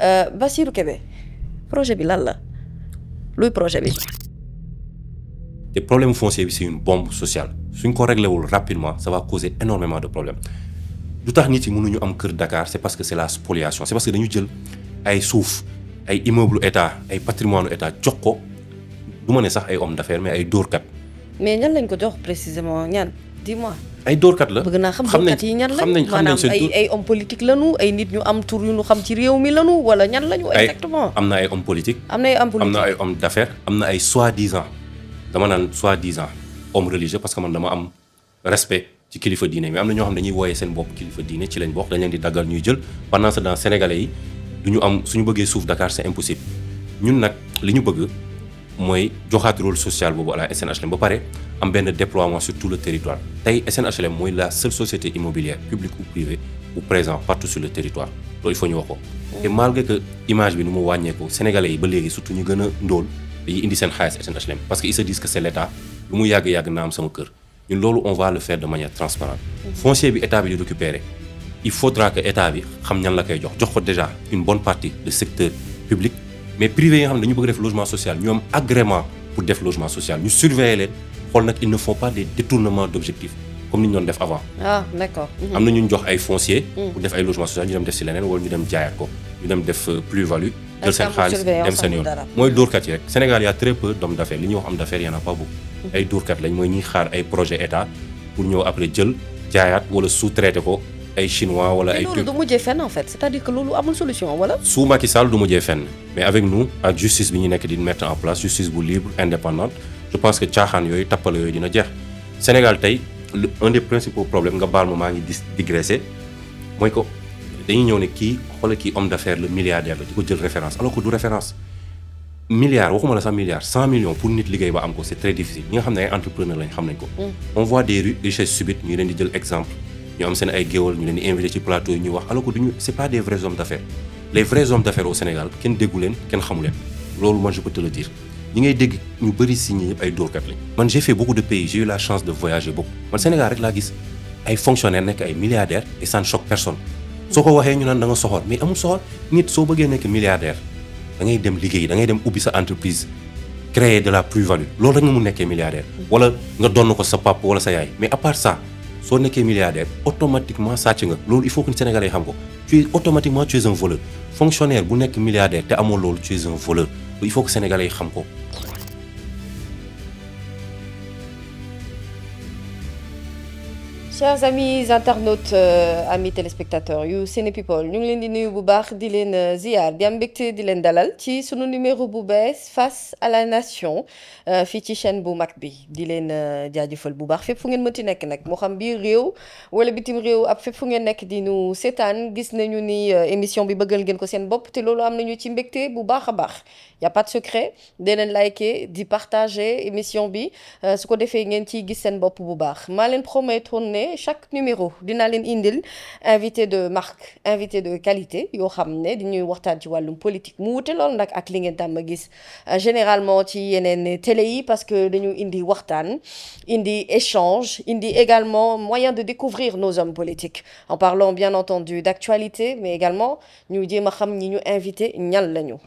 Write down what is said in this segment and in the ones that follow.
C'est euh, Kébé projet bi lan la luy projet bi. Le problème foncier bi c'est une bombe sociale suñ ko réglé wul rapidement ça va causer énormément de problèmes lu tax nit yi mënuñu am kër Dakar c'est parce que c'est la spoliation c'est parce que dañu jël ay souf ay immeuble état ay patrimoine état jox ko duma ma ne sax ay homme d'affaires mais ay kat mais ñan lañ ko jox précisément ñan dis-moi. ay kat la bëgg naa xam kan doorkat yi ñan lañ maanaam ay ay homme politique lañu ay nit ñu am tur yu ñu xam ci réew mi lañu wala ñan lañu exactement am na ay homme politique am na ay homme politique am na ay homme d' affaires am na ay soi disant dama naan soi disant homme religieux parce que man dama am respect ci kilifa diine mi am na ñoo xam dañuy woyee seen bopp kilifa diine ci lañ bokk dañ leen di daggal ñuy jël pendant ce temps sénégalais yi duñu am suñu bëggee suuf Dakar c' est impossible ñun nag li ñu bëgg mooy joxaat rôle social boobu à SNHLM ba pare am benn déploiement sur tout le territoire tey SNHLM mooy la seule société immobilière publique ou privée ou présent partout sur le territoire loolu il faut ñu wax Et malgré que image bi nu mu sénégalais yi ba léegi surtout ñu gën a ndóol indi SNHLM parce que ils se disent que c'est l'état l' état lu mu yàgg-yàgg naa am sama kër ñun loolu on va le faire de manière transparente foncier bi état bi di récupérer il faudra que état bi xam ñan la koy jox jox ko déjà une bonne partie de secteur public mais privé yi nga xam ne dañu bëgg def logement social ñu agrément pour def logement social ñu surveiller leen xool nag ils ne font pas des détournements d' objectifs comme ni ñu doon def avant. ah d' accord. am na ñu jox ay foncier. Mm. pour def ay logement social ñu dem def si leneen wala ñu dem jaayaat ko ñu dem def euh, plus value. jël seen xaalis dem seen yoon mooy dóorkat yi rek Sénégal y' a très peu d' hommes d' affaires li ñuy wax am d' affaires y en a pas beaucoup. Mm. ay dóorkat lañ mooy ñuy xaar ay projet état pour ñëw après jël jaayaat wala sous traiter ko ay chinois wala ay. loolu du mujjee fenn en fait c'est-à-dire que lolu amul solution wala. sous Macky Sall du mujjee fenn mais avec nous ak justice bi ñu nekk di mettre en place justice bu libre indépendante je pense que caaxaan yoy tapal yoy dina jeex Sénégal tay un des principaux problèmes nga baal ma maa ngi digressé mooy ko dañuy ñëw ne kii xoolal kii homme d'affaires le milliardaire la di ko jël référence alors que du référence. milliard waxuma la sax milliards cent millions pour nit liggéey ba am ko c'est très difficile ñi nga xam ne ay entrepreneur lañ xam nañ ko. Mm. on voit des richesses subites ñu leen di jël exemple ñu am seen ay ñu leen di ci plateau wax alors pas des vrais hommes d'affaires les vrais hommes d'affaires au Sénégal déggu loolu je peux te le dire ñi ngay dégg ñu bëri si j'ai fait beaucoup de pays j'ai eu la chance de voyager beaucoup man Sénégal rek la gis ay fonctionnaires nekk ay milliardaires et sans choc personne soo ko waxee ñu naan mais nit milliardaire da ngay dem liggéey da entreprise créer de la plus-value loolu rek nga mu nekkee milliardaire wala nga donn ko sa papa wala mais à part ça so nekkee milliardaire automatiquement nga il faut que sénégalais xam ko tu es automatiquement tu es un voleur fonctionnaire bu nekk milliardaire te amo tu es un voleur il faut que sénégalais xam ko. chers amis internautes euh, amis téléspectateurs yu Séné People ñu ngi leen di nuyu bu baax di leen euh, ziar di am di leen dalal ci sunu numéro bu bees face à la nation euh, fii ci chaîne bu mag bi di leen jaajëfal bu baax fep fu ngeen mënti nek nak mo xam bi réew wala bitim réew ab fep fu ngeen nek di nu seetaan gis nañu ni émission bi bëggal ngeen ko seen bop té lolu am nañu ci mbégte bu baax a baax n'y a pas de secret dee liker partager émission bi que euh, ngeen bu baax Je chaque numéro vous avez invité de marque invité de qualité Il xam des waxtaan politique mu lool ak euh, généralement télé parce que dañu indi waxtaan indi échange indi également moyen de découvrir nos hommes politiques en parlant bien entendu d'actualité mais également nous jéem a invité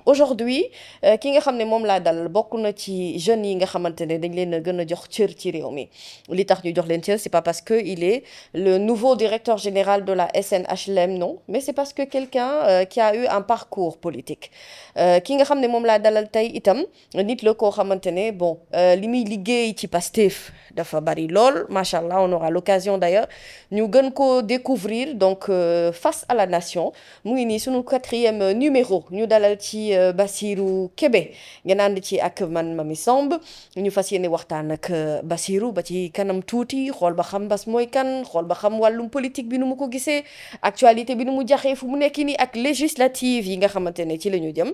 aujourd'hui euh, ki nga xam mom la laa dalal bokk na ci jeune yi nga xamantene dañ leen gëna jox cër ci réew mi li tax ñu jox leen cër c'est pas parce que il est le nouveau directeur général de la SNHLM non mais c'est parce que quelqu'un euh, qui a eu un parcours politique euh, ki nga xam mom la dalal tay itam nit le ko xamantene bon li muy liggéey ci Pastef dafa bari lool machallah on aura l'occasion d'ailleurs ñu gën ko découvrir donc face à la nation mu ngi sunu quatrième numéro ñu dalal ci Bassirou Kébé ngeen ànd ci ak man Mamy Samb ñu fas yéene waxtaan ak euh, Basirou ba ci kanam tuuti xool ba xam Bass mooy kan xool ba xam wàllum politique bi nu mu ko gisee actualité bi nu mu jaxee fu mu nekk nii ak législative yi nga xamante ne ci la ñu jëm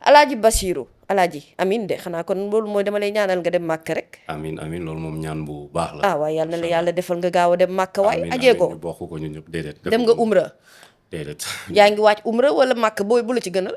Alaaji Basirou Alaaji amin de xanaa kon loolu mooy dama lay ñaanal nga dem màkk rek. amin amin loolu moom ñaan bu baax la. ah waaw yàlla la yàlla defal nga gaaw a dem màkk waay. ajee ko bokk dem nga umra. déedéet. yaa ngi waaj umra wala màkk booy la ci gënal.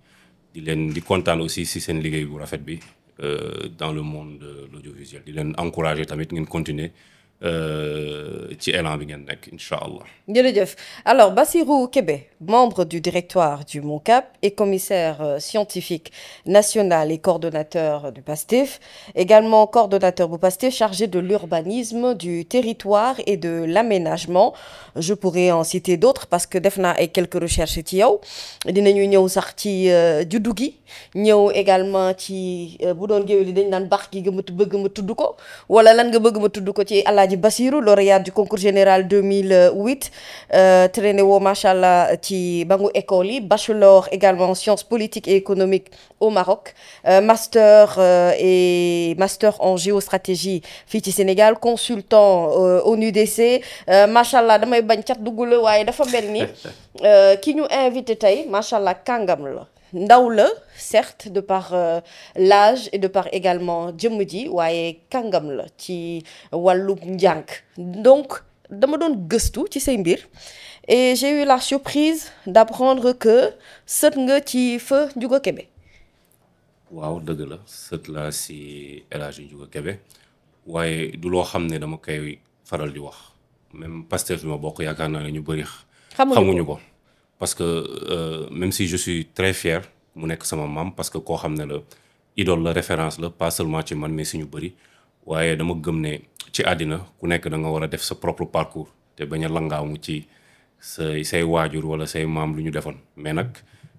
di leen di contane aussi si seen liggéey bu rafet bi euh, dans le monde de l'audiovisuel di leen encourager tamit ngeen continuer euh, alors Bassirou Kébé membre du directoire du MONCAP et commissaire euh, scientifique national et coordonnateur du PASTEF également coordonnateur du PASTEF chargé de l'urbanisme du territoire et de l'aménagement je pourrais en citer d'autres parce que Defna a quelques recherches ci yow dinañu ñëw sax ci euh, juddu gi ñëw également ci bu doon géwél yi dañ naan baax gi nga bëgg ma en ko wala lan nga bëgg Basirou, Bassirou lauréat du concours général 2008 euh, traîné au macha qui ci école bachelor également sciences politiques et économiques au Maroc euh, master euh, et master en géostratégie Fiti Sénégal consultant au NUDC. Machala, damay bañ cat dugg la vous dafa mel ni ki ñu invité ndaw certes de par euh, l'âge et de par également djemudi waye kangam la ci walu njank donc dama don gëstu ci say mbir et j'ai eu la surprise d'apprendre que sët nga ci feu Ndiouga Kébé waaw deug la sët la ci El Hadji Ndiouga waye du lo xam dama kay faral di wax même pasteur bi ma bokk yakarna ñu bëri xamuñu ko parce que euh, même si je suis très fier mu nekk sama mam parce que koo xam ne la idole la référence la pas seulement ci man mais si ñu bëri waaye dama gëm ne ci àddina ku nekk da nga war a def sa propre parcours te bañ a mu ci say say waajur wala say maam lu ñu defoon mais nag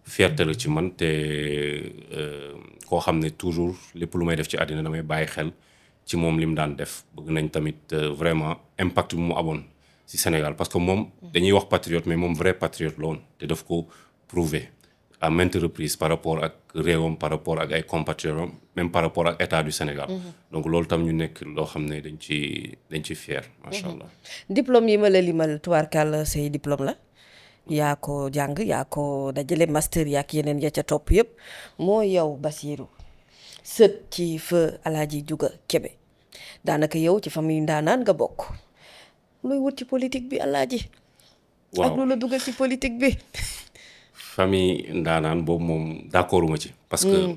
fierté la ci man te euh, koo xam ne toujours lépp lu may def ci àddina damay bàyyi xel ci moom lim mu daan def bëgg nañ tamit euh, vraiment impact bi mu amoon ci Sénégal parce que moom dañuy wax patriote mais moom vrai patriote la woon te daf ko prouver à maintes reprises par rapport ak réewam par rapport ak ay compatriotes même par rapport ak état du Sénégal. Mm-hmm. donc loolu tam ñu nekk loo xam ne dañ ci dañ ci fier macha allah. Mm-hmm. diplôme yi ma la limal tubaarkàlla say diplôme la. yaa ko jàng yaa ko dajale master yaak yeneen ya ca topp yëpp moo yow Basirou sët ci feu Alaaji Juga Kebe daanaka yow ci famille ndaanaan nga bokk. Lui wut ci politique bi alaaji waaw ak lu la dugal ci politique bi famille ndaanaan boobu moom d'accorduma ci parce que mm.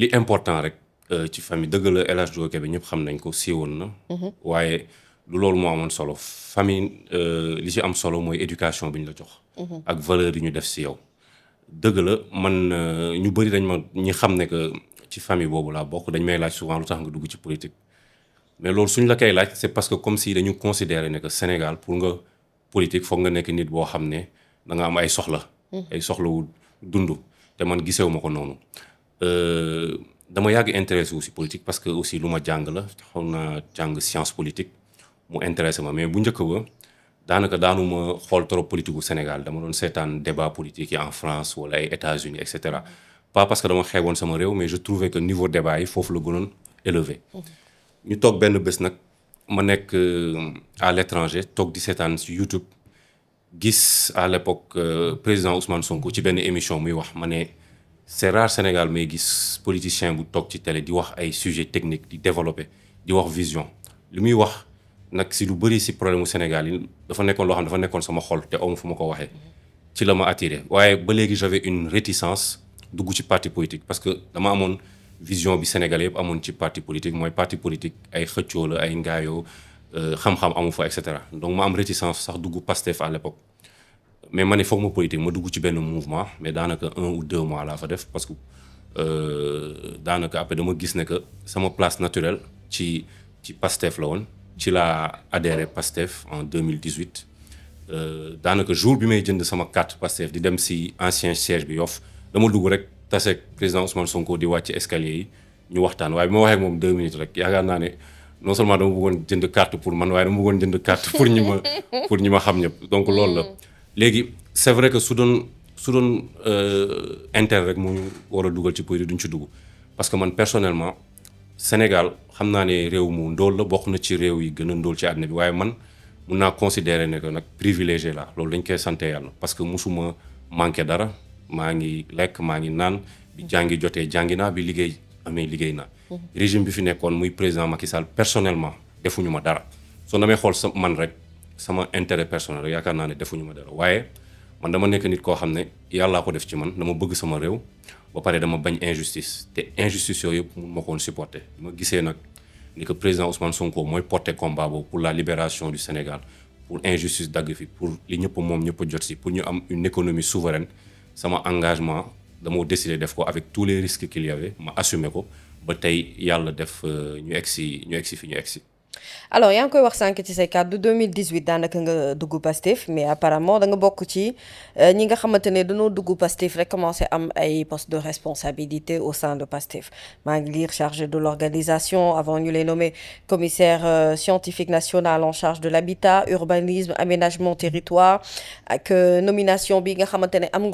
li important rek euh, ci famille dëgg la El Hadj Diouf ñëpp xam nañ ko siiwoon na mm-hmm. waaye lu loolu moo amoon solo famille euh, li ci am solo mooy éducation bi ñu la jox mm-hmm. ak valeur yi ñu def ci yow dëgg la man euh, ñu bëri dañ ma ñi xam ne que ci famille boobu laa bokk dañ may laaj souvent lu tax nga dugg ci politique mais loolu suñ la koy laaj c'est parce que comme si dañu considérer ne que Sénégal pour nga politique foog nga nekk nit boo xam ne da nga am ay soxla. ay soxlawu dund te man gisewu ma ko noonu. Euh, dama yàgg intéressé aussi politique parce que aussi lu ma jàng la xaw naa jàng science politique mu intéressé ma mais bu njëkk ba daanaka daanuma xool trop politique gu Sénégal dama doon seetaan débat politique yi en France wala ay États-Unis et cetera pas parce que dama xeeboon sama réew mais je trouvais que niveau débat yi foofu la gënoon élevé ñu toog benn bés nag ma nekk euh, à l'étranger toog di seetaan si YouTube gis à l'époque euh, président Ousmane Sonko ci benn émission muy wax ma ne c'est rare Sénégal may gis politicien bu toog ci télé di wax ay sujets techniques di développer di wax vision li muy wax nag si lu bëri si problème Sénégal yi dafa nekkoon loo xam dafa nekkoon sama xol te amu fu ma ko waxee ci la ma attiré waaye ba léegi j'avais une réticence dugg ci parti politique parce que dama amoon vision bi sénégalais yëpp amoon ci parti politique mooy parti politique ay xëccoo la ay ngaayoo euh, xam-xam amu fa et cetera donc ma am réticence sax dugg Pastef à l'époque mais ma ne foog ma politique ma dugg ci benn mouvement mais daanaka un ou deux mois laa fa def parce que euh, daanaka après dama gis ne que sama place naturelle ci ci Pastef la woon ci laa adhéré Pastef en 2018 euh, daanaka jour bi may jënd sama carte Pastef di dem si ancien siège bi yof dama dugg rek. taseeg président Ousmane Sonko di wàcc escalier yi ñu waxtaan waaye bi ma waxee ak moom deux minutes rek yaakaar naa ne non seulement dama bëggoon jënd carte pour man waaye dama bëggoon jënd carte pour ñi ma pour ñi ma xam ñëpp donc loolu la léegi c'est vrai que su doon su doon euh, intérêt rek moo ñu war a dugal ci politique duñ ci dugg parce que man personnellement Sénégal xam naa ne réew mu ndóol la bokk na ci réew yi gën a ndóol ci àddina bi waaye man mun naa considérer ne que nag privilégié la loolu dañ koy sante parce que musuma manqué dara Mangi ngi mangi nan, ngi naan bi jàngi jotee jàngi naa bi liggéey amee liggéey naa régime bi fi nekkoon muy président Macky Sall personnellement defuñu ma dara soo demee xool sa man rek sama intérêt personnel rek yaakaar naa ne defuñu ma dara waaye man dama nekk nit koo xam ne yàllaa ko def ci man dama bëgg sama réew ba pare dama bañ injustice te injustice yooyu yëpp mun ma ko supporter ma gisee nag ni que président Ousmane Sonko mooy porter combat boobu pour la libération du Sénégal pour injustice dagg fi pour li ñëpp moom ñëpp jot si pour ñu am une économie souveraine sama engagement m'ont décidé def ko avec tous les risques qu'il y avait ma assumé ko ba il yàlla def euh, ñu egg si ñu egg fi ñu egg alors y y encore wax sànq ci cas de 2018 dans nga groupe Pastef mais apparemment da nga bokk ci euh, ñi nga de nous dañoo dugg Pastef a commencé am ay poste de responsabilité au sein de Pastef malgré chargé de l'organisation avant ñu les nommé commissaire euh, scientifique national en charge de l'habitat urbanisme aménagement territoire que euh, nomination bi nga xamante ne am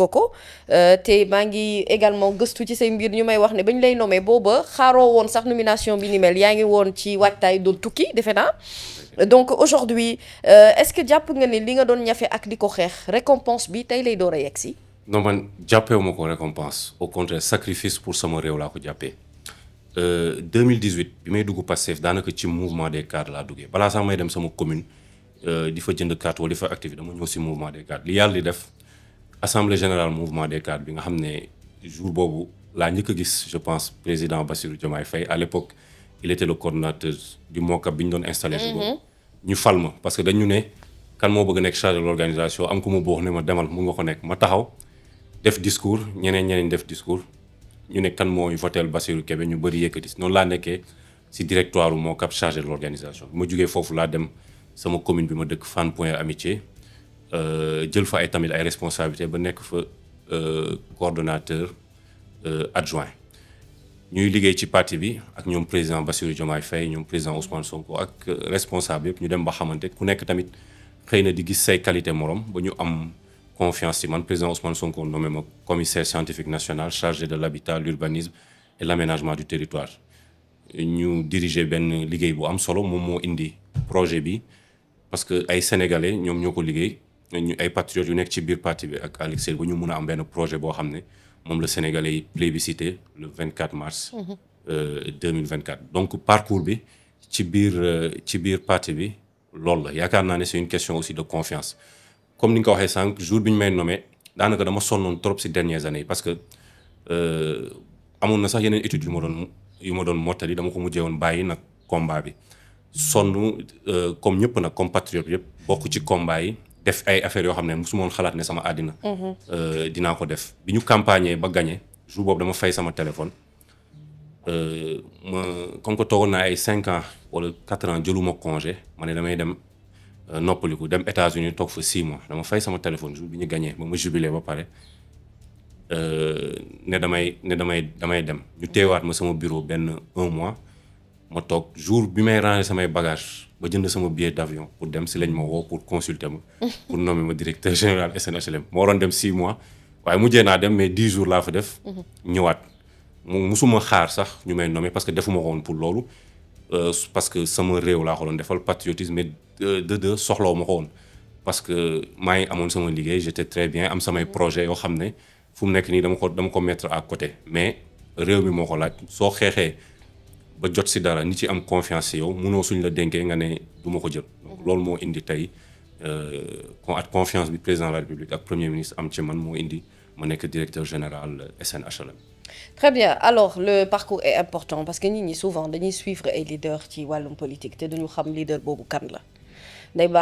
également gëstu ci say mbir ñu may wax ne ba nommer nommé booba xaaroo sa nomination bi ni mel yaa ngi woon ci ci defe naa donc aujourd'hui euh, est-ce que jàpp nga ne li nga doon ñafe ak diko ko récompense bi tay lay door a non man jàppewuma ko récompense au contraire sacrifice pour sama réew la ko euh 2018 bi may dugg passé daanaka ci mouvement des cadres la duggee bala sax may dem sama commune euh, di fa jënd carte wala di fa activité dama ñow ci mouvement des cadres li yàlla di def assemblée générale mouvement des cadres bi nga xamné jour bobu la ñëk gis je pense président Bassirou Diomaye Faye à l'époque il était le coordinateur du MOCAP bi ñu doon installé. Mhm. ñu fal parce que dañu ne kan moo bëgg nekk chargé de l'organisation am ko ma boo ne ma demal mun nga ko nekk ma taxaw def discours ñeneen ñeneen def discours ñu ne kan mooy votel Bassirou Kébé ñu que yëkkati Non là, laa que si directoire u MOCAP chargé de l'organisation bu ma jugee foofu laa dem sama commune bi ma dëkk fan Point Amitié euh, jël fa ay tamit ay responsabilités ba nekk fa euh, coordonnateur euh, adjoint ñuy liggéey ci parti bi ak ñoom président Bassirou Diomaye Faye ñoom président Ousmane Sonko ak euh, responsable yëpp ñu dem ba xamante ku nekk tamit xëy di gis say qualité morom ba ñu am confiance ci man président Ousmane Sonko nommé ma commissaire scientifique national chargé de l'habitat l'urbanisme et l'aménagement du territoire ñu diriger benn liggéey bu am solo moom moo indi projet bi parce que ay sénégalais ñoom ñoo ko liggéey ñu ay patriotes yu nekk ci biir parti bi ak Alexis ba ñu mun a am benn projet boo xam moom le sénégalais plébiscité le 24 mars. 2024 mhm. euh, donc parcours bi ci biir euh, ci biir parti bi lol la c'est une question aussi de confiance comme ni ko jour bi ñu may nommé daanaka dama sonnoon trop ces dernières années parce que euh, na sax yeneen études yu ma doon yu ma doon mottali dama ko mujjee woon bàyyi nag combat bi sonn euh, comme ñëpp nag comme patriote yëpp bokk ci combat yi def ay affaires suis xam ne musuma woon xalaat ne sama àddina. Mhm. Euh, dinaa ko def bi ñu campagne, ba gagné jour boobu dama fay sama téléphone euh, comme que toogoon naa ay cinq ans wala quatre ans jëluma congé ma ne dem euh, dem États-Unis 6 mois dama fay sama téléphone jour bi gagné ba ma jubilé ne ne dem bureau un mois jour bi may samay bagages ba jënd sama billet d'avion pour dem si lañ ma woo pour consulter ma. pour nommer ma directeur général SNHLM. moo waroon dem 6 mois waaye mujjee naa dem mais 10 jours laa fa def. Mhm. ñëwaat mu musuma xaar sax ñu may nommer parce que defuma ko woon pour loolu. Euh, parce que sama réew laa ko doon defal patriotisme mais de de soxlaw ma ko woon. parce que maa ngi amoon sama liggéey j'étais très bien am samay projet yoo xam ne fu mu nekk nii dama ko dama ko mettre à côté mais réew mi moo ko laaj soo xeexee ba jot si dara ni ci am confiance si yow mënoo suñ la dénkee nga ne du ma ko jël. donc loolu moo indi tey kon euh, at confiance bi président de la république ak premier ministre am ci man moo indi ma nekk directeur général SNHLM. très bien alors le parcours est important parce que nit ñi souvent dañuy suivre ay leaders ci wàllum politique te duñu xam leader boobu kan la. Nous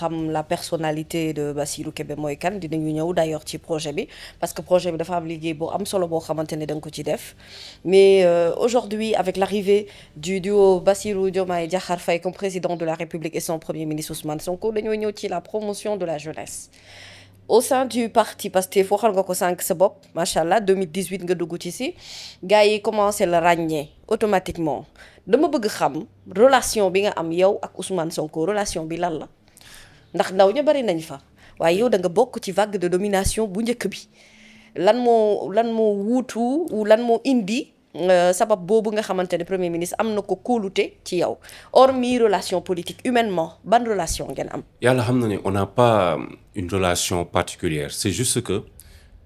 avons la personnalité de Bassirou Kébé Moïkan, nous dinañu d'ailleurs ci projet parce que le projet est dafa projet qui est am solo boo xamante def mais euh, aujourd'hui avec l'arrivée du duo Bassirou Diomaye Diakhar comme président de la République et son premier ministre Ousmane Sonko nous avons la promotion de la jeunesse au sein du parti parce que vous ko sànq que machallah bon, 2018 nga dugg ci si gars yi commencé le automatiquement dama bëgg xam relation bi nga am yow ak Ousmane Sonko relation bi lan la ndax ndaw ñu bari nañ fa waaye yow da nga bokk ci vague de domination bu njëkk bi lan moo lan moo wuutu lan moo indi euh, sabab boobu nga xamante ne premier ministre am na ko kóolute ci yow hormis relation politique humainement ban relation ngeen am. yàlla xam na ne on n'a pas euh, une relation particulière c'est juste que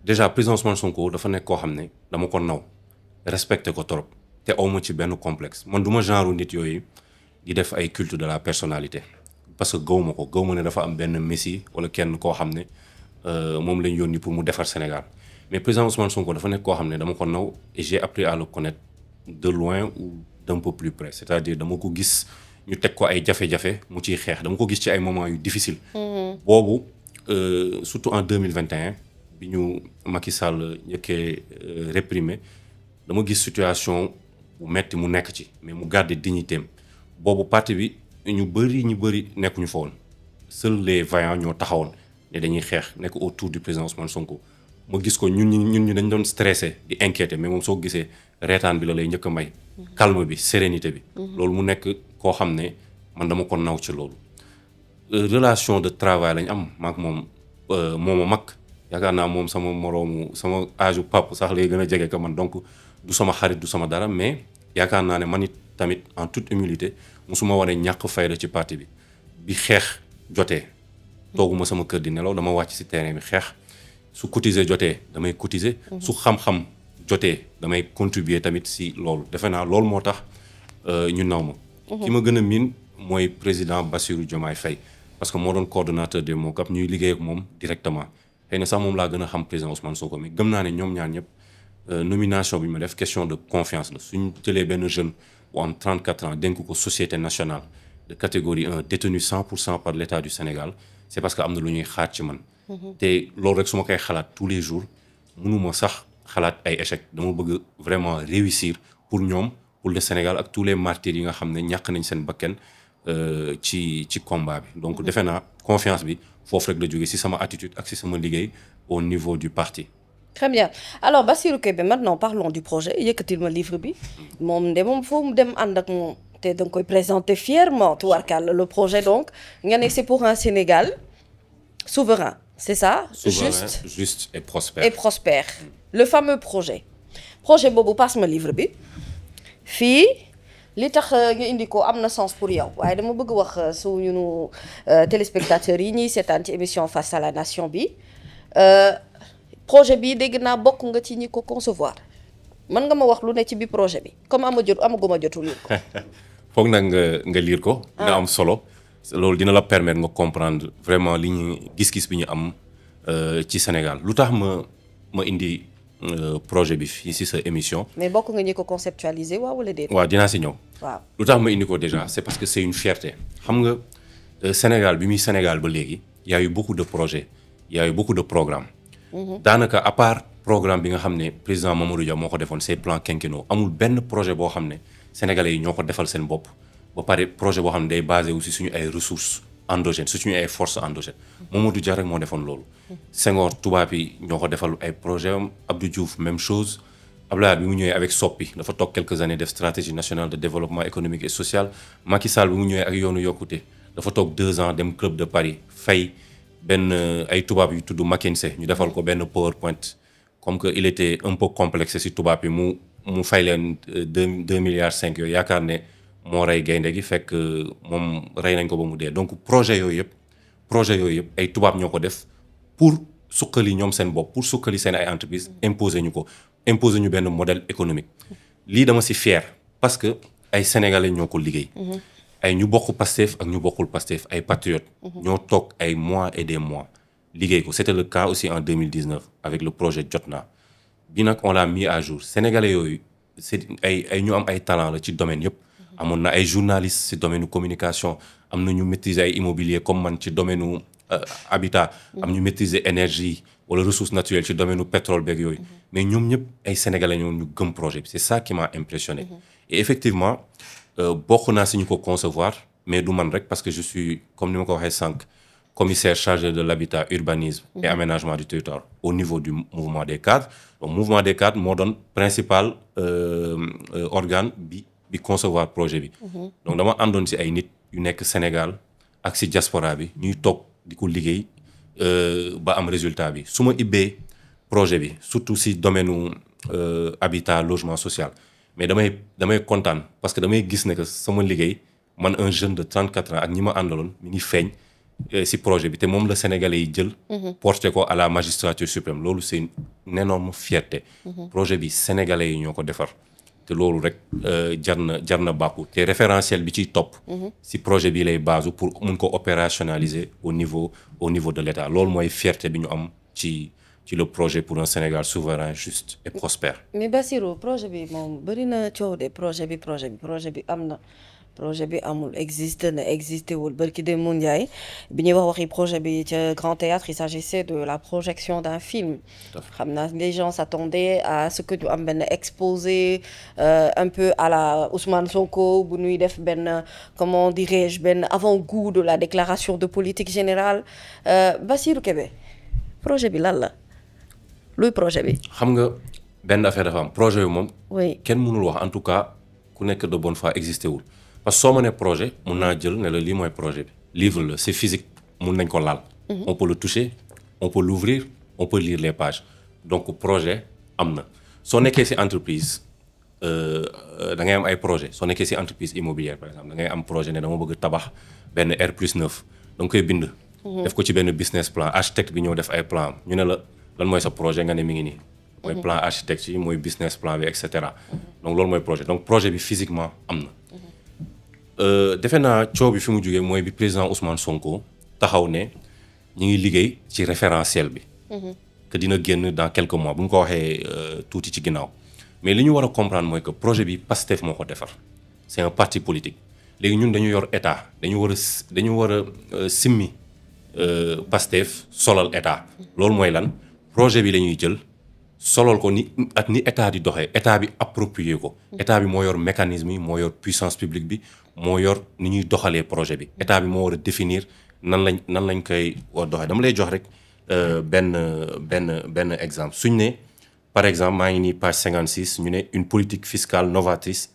déjà président Ousmane Sonko dafa nekk koo xam ne dama ko naw respecté ko trop te au ma ci benn complexe man du genre nit yooyu di def ay culte de la personnalité parce que gaw ma ko gaw ne dafa am benn messie wala kenn koo xam ne euh, moom lañ yónni pour mu defar Sénégal mais président Ousmane Sonko dafa nekk koo xam ne dama ko naw et j'ai appris à le connaître de loin ou d'un peu plus près c'est-à-dire dama ko gis ñu teg ko ay jafe-jafe mu ciy xeex dama ko gis ci ay moments yu difficile mm-hmm. boobu euh, surtout en 2021 bi ñu Macky Sall njëkkee euh, réprimer dama gis situation metti mu nekk ci mais mu garder dignitéem boobu parti bi ñu bëri ñu bëri nekkuñu fa woon seuls les vaillants ñoo taxawoon ne dañuy xeex nekk autour du président man Sonko ma gis ko ñun ñun ñu dañ doon stressé di inquiété mais moom soo gisee reetaan bi la lay njëkk may calme bi sérénité bi mhm. loolu mu nekk koo xam ne man dama ko naw ci loolu euh, relation de travail lañ am maak moom euh, moom a mag yaakaar naa moom sama moroomu sama âge u pap sax lay gën a jege ka man donc du sama xarit du sama dara mais yaakaar naa ne man it tamit en toute humilité ma waree ñàkk fayda ci parti bi bi xeex jotee tooguma sama kër di nelaw dama wàcc si terrain bi xeex su cotiser jotee damay cotiser mhm. su xam-xam jotee damay contribuer tamit si loolu defe naa loolu moo tax euh, ñu naw ma mhm. ki ma gën a miin mooy président Bassirou Diomaye Faye parce que moo doon coordonnateur des MOCAP ñuy liggéey ak moom directement xëy na sax moom laa gën a xam président Ousmane Sonko mais gëm naa ne ñoom ñaar ñëpp Euh, nomination bi ma def question de confiance la suñu télé benn jeune bu am 34 ans dénk ko société nationale de catégorie 1 détenu 100 par l'État du Sénégal c'est parce que am na lu ñuy xaar ci man. Mhm. te loolu rek su ma koy xalaat tous les jours mënuma sax xalaat ay échec dama bëgg vraiment réussir pour nous, pour le Sénégal ak tous les martyrs yi nga xam ne ñàkk nañ seen bakken euh, ci ci combat bi. donc mhm. defe confiance bi foofu rek la jógee si sama attitude ak si sama au niveau du parti. Très bien. Alors, Bassirou Kébé, maintenant parlons du projet. Il y a bi. moom de moom foo mon, dem koy présenter fièrement le projet donc c'est pour un Sénégal souverain c'est ça. Souverain, juste juste et prospère. et prospère le fameux projet. projet Bobo passe ma livre bi Fi. li tax euh, nga indi sens pour yow Je dama bëgg wax euh, suñu euh, téléspectateurs yi ñuy émission face à la nation bi projet bi dégg naa nga ci ñi ko concevoir mën nga ma wax lu ne ci bi projet bi comme ama jot amaguma jotul lire ko nga nga lire ko ah. am solo la permettre nga comprendre vraiment li euh, Sénégal lu ma ma indi euh, projet bi fii émission mais nga ko conceptualiser waaw si waaw indi ko déjà c'est parce que c'est une fierté xam euh, Sénégal bi Sénégal y a eu beaucoup de projets y a eu beaucoup de programmes Mhm. danaka à part programme bi nga xamné président Mamadou Dia moko ko defoon plan plans quinquennaux amul ben projet bo xamné sénégalais ñoko ñoo ko defal seen bopp ba paré projet bo xamné day basé aussi suñu ay ressources endogènes suñu ay forces endogènes mhm. Mamadou Dia rek mo defoon lolu mhm. Senghor touba bi ñoko ko defal ay projet am Abdou Diouf même chose. Abdoulaye bi mu ñëwé avec Soppi dafa tok quelques années def stratégie nationale de développement économique et social Macky Sall bi mu ñëwé ak yoonu yokkute dafa tok deux ans dem club de Paris fay ben ay a yu un PowerPoint comme que il était un peu complexe si yi mu mu euh, milliards cinq a yaakaar ne gi fek euh, mom ray nañ ko ba mu donc projet projet yooyu ay tubaab ñoko def pour suqali ñom s'en pour ay imposer modèle économique li dama fier parce que ay sénégalais ay ñu bokku Pastef ak ñu bokkul Pastef ay patriotes. Mhm. ñoo toog ay mois et des mois ko c'était le cas aussi en 2019 avec le projet Jotna bi qu'on on l'a mis à jour sénégalais yooyu c'est ay ay ñu am ay talents la ci domaine yëpp. Mhm. amoon na ay journalistes ci domaine communication am na ñu maîtriser ay immobilier comme man ci domaine euh, habitat am mhm. ñu maîtriser énergie les ressources naturelles ci domaine pétrole beeg yooyu mais ñoom ñëpp ay sénégalais nous ñu gëm projet c'est ça qui m'a impressionné et effectivement. Euh, Beaucoup naa si ñu ko concevoir mais du man parce que je suis comme ni l'ai dit, commissaire chargé de l'habitat urbanisme et mhm. aménagement du territoire au niveau du mouvement des cadres Le mouvement des cadres est le principal euh, euh, organe bi bi le projet bi mhm. donc dama àndoon si ay Sénégal ak diaspora bi ñuy top di ko liggéey ba am résultat bi su ma projet bi surtout si domaine habitat logement social mais damay damay kontaan parce que damay gis ne que sama liggéey man un jeune de 34 ans ak ñi ma àndaloon mu ngi feeñ euh, si projet bi te moom la sénégalais yi jël. Mhm. porté ko à la magistrature suprême loolu c'est une énorme fierté. Mhm. projet bi sénégalais yi ñoo ko defar. te loolu rek euh, jar na jar na bàkku te référentiel bi ciy topp. Mhm. si projet bi lay base pour mun ko opérationnaliser au niveau au niveau de l'état loolu mooy fierté bi ñu am ci. le projet pour un Sénégal souverain juste et prospère. mais Bassirou projet bi moom projet. na projet bi projet projet bi am projet bi amul existe na existé wul barki de bi wax waxi projet bi Grand Théâtre il s'agissait de la projection d'un film les gens s'attendaient à ce que tu am exposer exposé euh, un peu à la Ousmane Sonko bu ñuy def ben comment dirais-je Ben avant-goût de la déclaration de politique générale euh, Bassirou le projet bi lan luy projet bi. xam nga benn affaire dafa am projet bi moom. oui kenn mënul wax en tout cas ku nekk de bonne foi existé wul parce que soo ma nee projet mun naa jël ne la lii mooy projet bi. livre la c'est physique mun nañ ko laal. Mhm. on peut le toucher on peut l'ouvrir on peut lire les pages donc projet am na soo nekkee ci entreprise. Euh, euh, da ngay am ay projet soo nekkee ci entreprise immobilière par exemple da ngay am projet ne dama bëgg tabax benn R plus neuf da nga koy bind. Mhm. def ko ci benn business plan architecte bi ñëw def ay plan ñu ne la lan mooy sa projet nga ne mi ngi nii. mooy mhm. plan architecte yi mooy business plan bi et cetera. donc loolu mooy projet donc projet bi physiquement am na. Mhm. Euh, defe naa coow bi fi mu jógee mooy bi président Ousmane Sonko taxaw ne ñu ngi liggéey ci référentiel bi. Mhm. que dina génn dans quelques mois bu ñu ko waxee euh, tuuti ci ginnaaw. mais li ñu war a comprendre mooy que projet bi Pastef moo ko defar c' est un parti politique léegi ñun dañu yor état dañu war a dañu war a euh, simmi Pastef solal état loolu mooy lan projet bi la ñuy jël solol ko ni at ni état di doxé état bi approprié ko. Mm-hmm. état bi mo yor mécanisme mo yor puissance publique bi mo yor ni ñuy doxalé projet bi. Mm-hmm. état bi mo wara définir nan lañ nan lañ koy war dama lay euh, exemple suñ par exemple ma ngi page 56 ñu une politique fiscale novatrice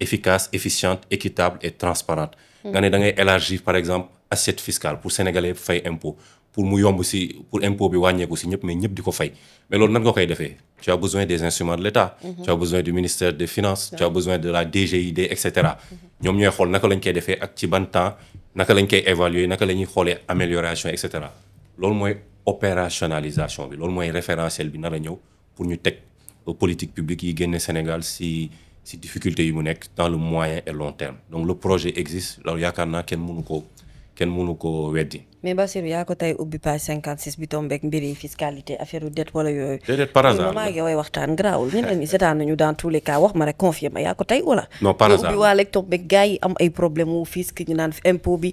efficace efficiente équitable et transparente mm-hmm. nga da ngay élargir par exemple assiette fiscale pour sénégalais fay impôt pour mu yomb si pour impôt bi wàññeeku si ñep mais ñep diko fay mais lool nan nga koy défé tu as besoin des instruments de l'État mm-hmm. tu as besoin du ministère des finances tu as besoin de la DGID et cetera mm-hmm. ñoom ñooy xool naka lañ koy défé ak ci ban temps naka lañ koy évaluer naka lañ ñuy xoolee amélioration et cetera loolu mooy opérationnalisation bi lool moy référentiel bi nar a ñëw pour ñu teg politique publique yi génne Sénégal si si difficulté yi mu nek dans le moyen et long terme donc le projet existe loolu yakarna ken mënu ko ken mënu ko weddi mais Bassirou yaa ko tey ubbi pas 56 bi tombeek mbiri fiscalité affaire de dette wala yooyu. déedéet par hasard maa ngi way waxtaan garaawul ñeneen ñi seetaan nañu dans tous les cas wax ma rek confier ma yaa ko tey wala. non par hasard ubbi waaleeg tombeek gars yi am ay problème au fisc ñu naan impôt bi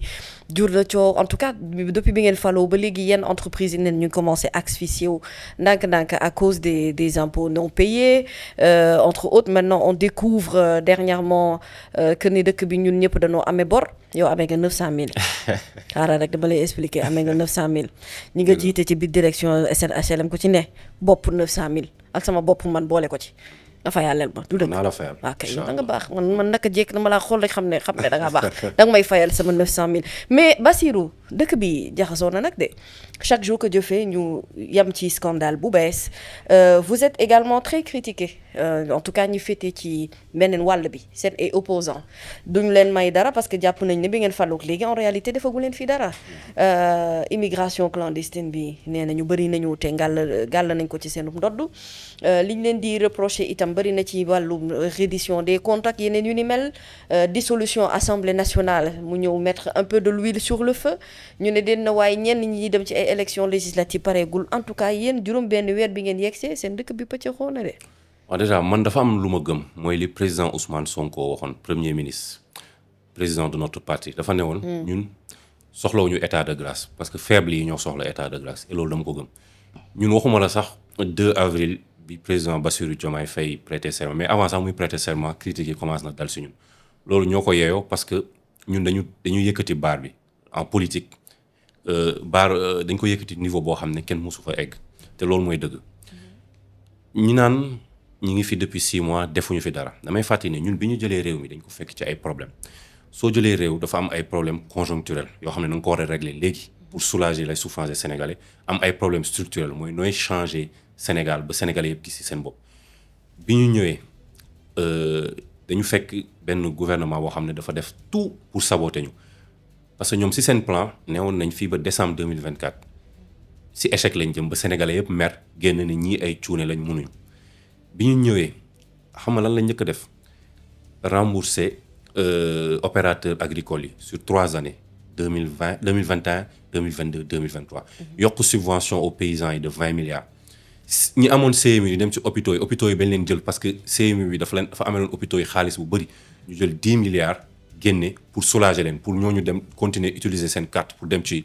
jur na coow en tout cas depuis bi ngeen faloo ba léegi yenn entreprise yi neen ñu commencé asphyxier wu donc ndànk à cause des des impôts non payés euh, entre autres maintenant on découvre euh, dernièrement euh, que ni dëkk bi ñun ñëpp dañoo amee bor yow avec nga 900000 xaaral rek dama lay expliqué amee nga 900000. ñi nga jiite ci biir direction SN HLM ku ci ne bopp 900000 ak sama bopp man boole ko ci. dafa fayaleel ma du dëgg naa la fayal waaw ah, kay da nga bax man man naka jekk na mala xol xool rek xamne ne da nga bax da nga may fayal sama 900000 mais Basirou deuk bi jaxassona nak de chaque jour que je fais ñu yam ci scandale bu bess euh vous êtes également très critiqué euh, en tout cas ñu fété ci beneen wàll bi c'est et opposant duñ len may dara parce que japp nañ ne bi ngeen fàlloog léegi en réalité gu len fi dara euh immigration clandestine bi nee ñu bari nañu te gal gal nañ ko ci seen euh liñ len di reprocher itam bëri na ci walu reddition des contacts, ak yeneen yu ni mel euh, dissolution assemblée nationale mu ñëw mettre un peu de l'huile sur le feu ñu ne den na way ñenn ñi dem ci ay élections législatives gul en tout cas yeen juroom ben weer bi ngeen yegsee seen dëkk bi pëccëxoo na dé waaw déjà man dafa am luma gëm moy li président Ousmane Sonko waxoon premier ministre président de notre parti dafa nous ñun hmm. ñun soxlawuñu état de grâce parce que faible yi ñoo soxla état de grâce et loolu dama ko gëm ñun waxuma la sax 2 avril bi président Bassirou Diomaye Faye prêter serment mais avant ça muy prêter serment critique yi commence na dal si ñun loolu ñoo a yeeyoo parce que ñun dañu dañu yëkkati baar bi en politique euh, bar euh, dañ ko yëkkati niveau boo xam ne kenn mosu fa egg te loolu mooy dëgg ñi naan ñi ngi fi depuis six mois defuñu fi dara damay fàttali ne ñun bi ñu jëlee réew mi dañ ko fekk ci ay problème soo jëlee réew dafa am ay problème conjoncturel yoo xam ne nga ko war a régler léegi pour soulager les souffrances des sénégalais am ay problème structurel mooy nooy changer Sénégal ba Sénégalais est gis ci Nous avons fait fait ñëwee euh, dañu fekk gouvernement a fait tout pour saboter nous. parce que si ci un plan neewoon nañ une fibre décembre 2024 si échec lañ jëm ba Sénégalais yépp mer génn ni ñi ay ciuné lañ mënuñu bi ñu xam lan lañ def rembourser euh, opérateurs agricoles sur trois années. 2020 2021 2022 2023 yokk subvention aux paysans de 20 milliards ñi amone CMU yi dem ci hôpitaux yi hôpitaux yi bañ leen jël parce que CMU bi dafa leen dafa ameloon hôpitaux yi xaalis bu bëri ñu jël 10 milliards génne pour soulager leen pour ñooñu dem continuer utiliser sen carte pour dem ci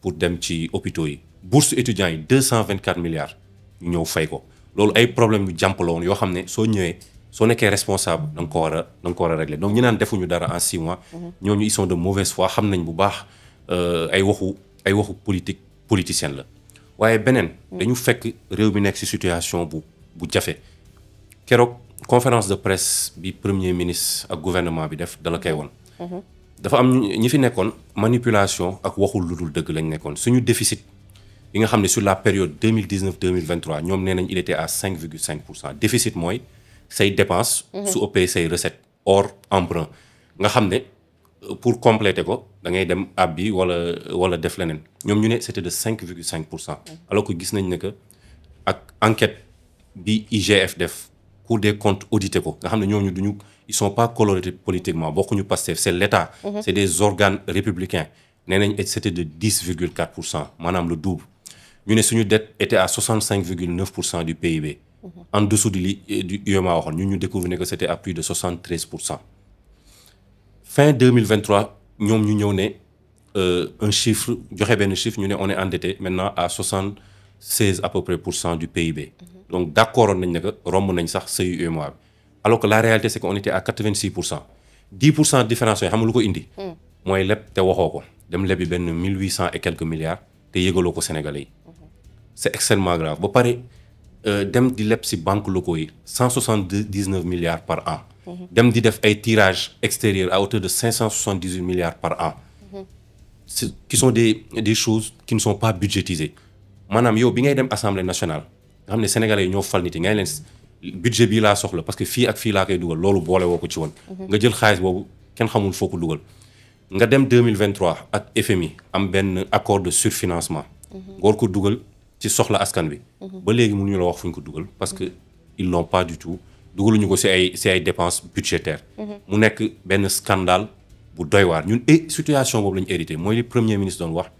pour dem ci hôpitaux yi bourse étudiants yi 224 milliards ñu ñëw fay ko loolu ay problème yu jàmpaloon yoo xam ne soo ñëwee soo nekkee responsable da nga ko war a da nga ko war a régler donc ñu naan defuñu dara en six mois mhm. ñooñu ils sont de mauvaise foi xam nañ bu baax euh, ay waxu ay waxu politique politicienne la waaye beneen dañu fekk réew mi nekk ci situation bu bu jafe keroog conférence de presse bi premier ministre ak gouvernement bi def dala koy woon mhm. dafa am ñi fi nekkoon manipulation ak waxul lu dul dëgg lañ nekkoon suñu déficit yi nga xam ne sur la période 2019 2023 ñoom nee nañ il était à 5,5%. déficit mooy say dépense mhm. su ëppee say recette hors emprunt nga xam ne pour compléter ko da ngay dem wala wala def leneen ñu c'était de 5,5%. alors que gis nañ ne que ak enquête bi IGF def Cour des comptes audité ko nga xamne ne ñu duñu ils sont pas colorés politiquement ñu Pastef c'est l'État mhm. c'est des organes républicains c'était de 10,4%, manam le double ñu ne suñu dette était à 65,9% du PIB mhm. en dessous du li du UEMOA waxoon ñu ñu découvrir que c'était à plus de 73% fin 2023 nous avons un chiffre bien un chiffre on est endetté maintenant à 76 à peu près du PIB. Mhm. donc d'accord, on d'accord nañ ne e alors que la réalité c'est qu'on était à 86 10 de différence yooyu xam nga lu ko indi. Mm. mooy leb te waxoo dem lebi 1800 et quelques milliards t'es yego loco Sénégalais mhm. C'est extrêmement grave ba parlez, euh, dem di si banque locaux 179 milliards par an. Mhm. dem di def ay tirages extérieurs à hauteur de 578 milliards par an mhm. qui sont des des choses qui ne sont pas budgétisées manam yow bi ngay dem assemblée nationale nga xam ne sénégalais ñoo fal nit ngay leen budget bi la soxla parce que fi ak fi la kay dugal lolu bolé woko ci won mhm. nga jël xaliss bobu ken xamul foo ko nga dem 2023 ak FMI am un accord de surfinancement nga war ko dugal ci soxla askan bi ba mu ñu la wax fuñ ko parce que ils n'ont pas du tout nous avons si ay dépenses budgétaires. Mm-hmm. mu avons un scandale pour Nous, waar ñun et eh, situation que nous avons hérité premier ministre de wax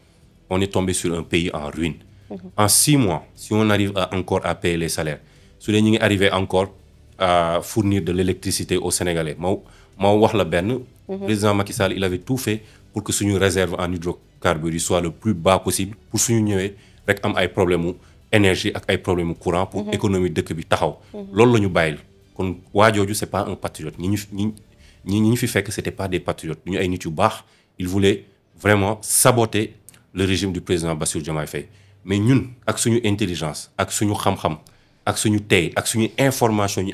on est tombé sur un pays en ruine. Mm-hmm. en six mois si on arrive encore à payer les salaires si on arrive encore à fournir de l'électricité aux Sénégalais je moo wax le mm-hmm. président Macky Sall il avait tout fait pour que nos réserves en hydrocarbures soient le plus bas possible pour que nous rek des problèmes problèmes et énergie problèmes ay problème courant. pour économie de bi taxaw. loolu que kon wajoju c'est pas un patriote ñi ñu ñi ñi fi c'était pas des patriotes ñu ay nit yu baax il voulait vraiment saboter le régime du président Bassir Diomaye Faye mais ñun ak suñu intelligence ak suñu xam-xam ak suñu tay ak suñu information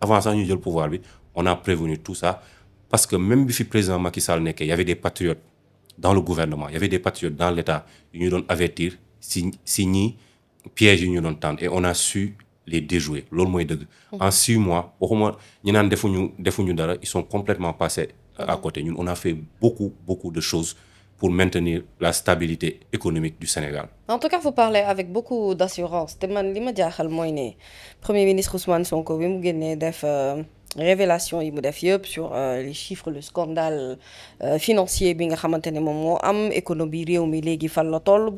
avant ça ñu jël pouvoir bi on a prévenu tout ça parce que même bi fi président Macky Sall il y avait des patriotes dans le gouvernement il y avait des patriotes dans l'État ils ñu ont avertir si si pièges ils ñu ont tendre et on a su les déjouer mm. en six mois ils sont complètement passés à mm. côté on a fait beaucoup beaucoup de choses. pour maintenir la stabilité économique du Sénégal. En tout cas, vous parlez avec beaucoup d'assurance. Le Premier ministre Ousmane Sonko, il a euh, révélation sur euh, les chiffres, le scandale euh, financier, l'économie,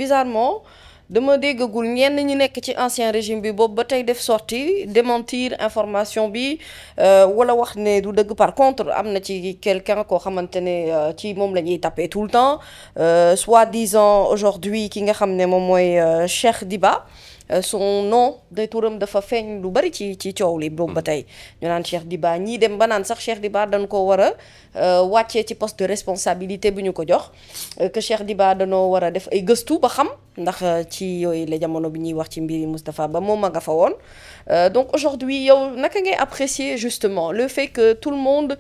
bizarrement, dama déggagul ñenn ñi nekk ci ancien régime bi boobu ba tey def sorti démentir information bi euh, wala wax ne du dëgg par contre am na ci quelqu'un koo xamante ne euh, ci moom la ñuy taper tout le temps euh, soit disant aujourd'hui ki nga xam ne moom mooy Cheikh Diba euh, son nom de tourum de feeñ lu bari ci ci coow li boobu ba mm. ñu naan Cheikh Diba ñi dem ba naan sax Cheikh Diba dañ ko wara a euh, ci poste de responsabilité bu ñu ko jox euh, que Cheikh Diba danoo wara def ay gestu ba xam ndax ci yoy le jamono bi ñi wax ci mbiri mustapha Ba a nga fa donc aujourd'hui yow naka ngay apprécier justement le fait que tout le monde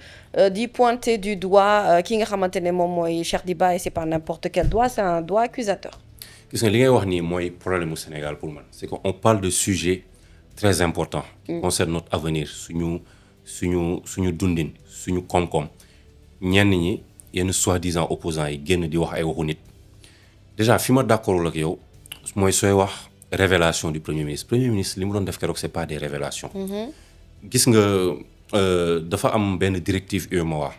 dit pointer du doigt ki nga xamantene mom moy Cheikh Diba et c'est pas n'importe quel doigt c'est un doigt accusateur gis nga li ngay wax problème au Sénégal pour moi c'est qu'on parle de sujets très importants qui mm. concernent notre avenir suñu suñu suñu dundin suñu koom il ñenn ñi une soi-disant opposants yi génn di wax ay waxu nit déjà suis d'accord avec ak yow je sooy wax révélation du premier ministre premier ministre li mu doon def keroog c'est pas des révélations mm-hmm. gis nga euh, dafa am benn directive UEMOA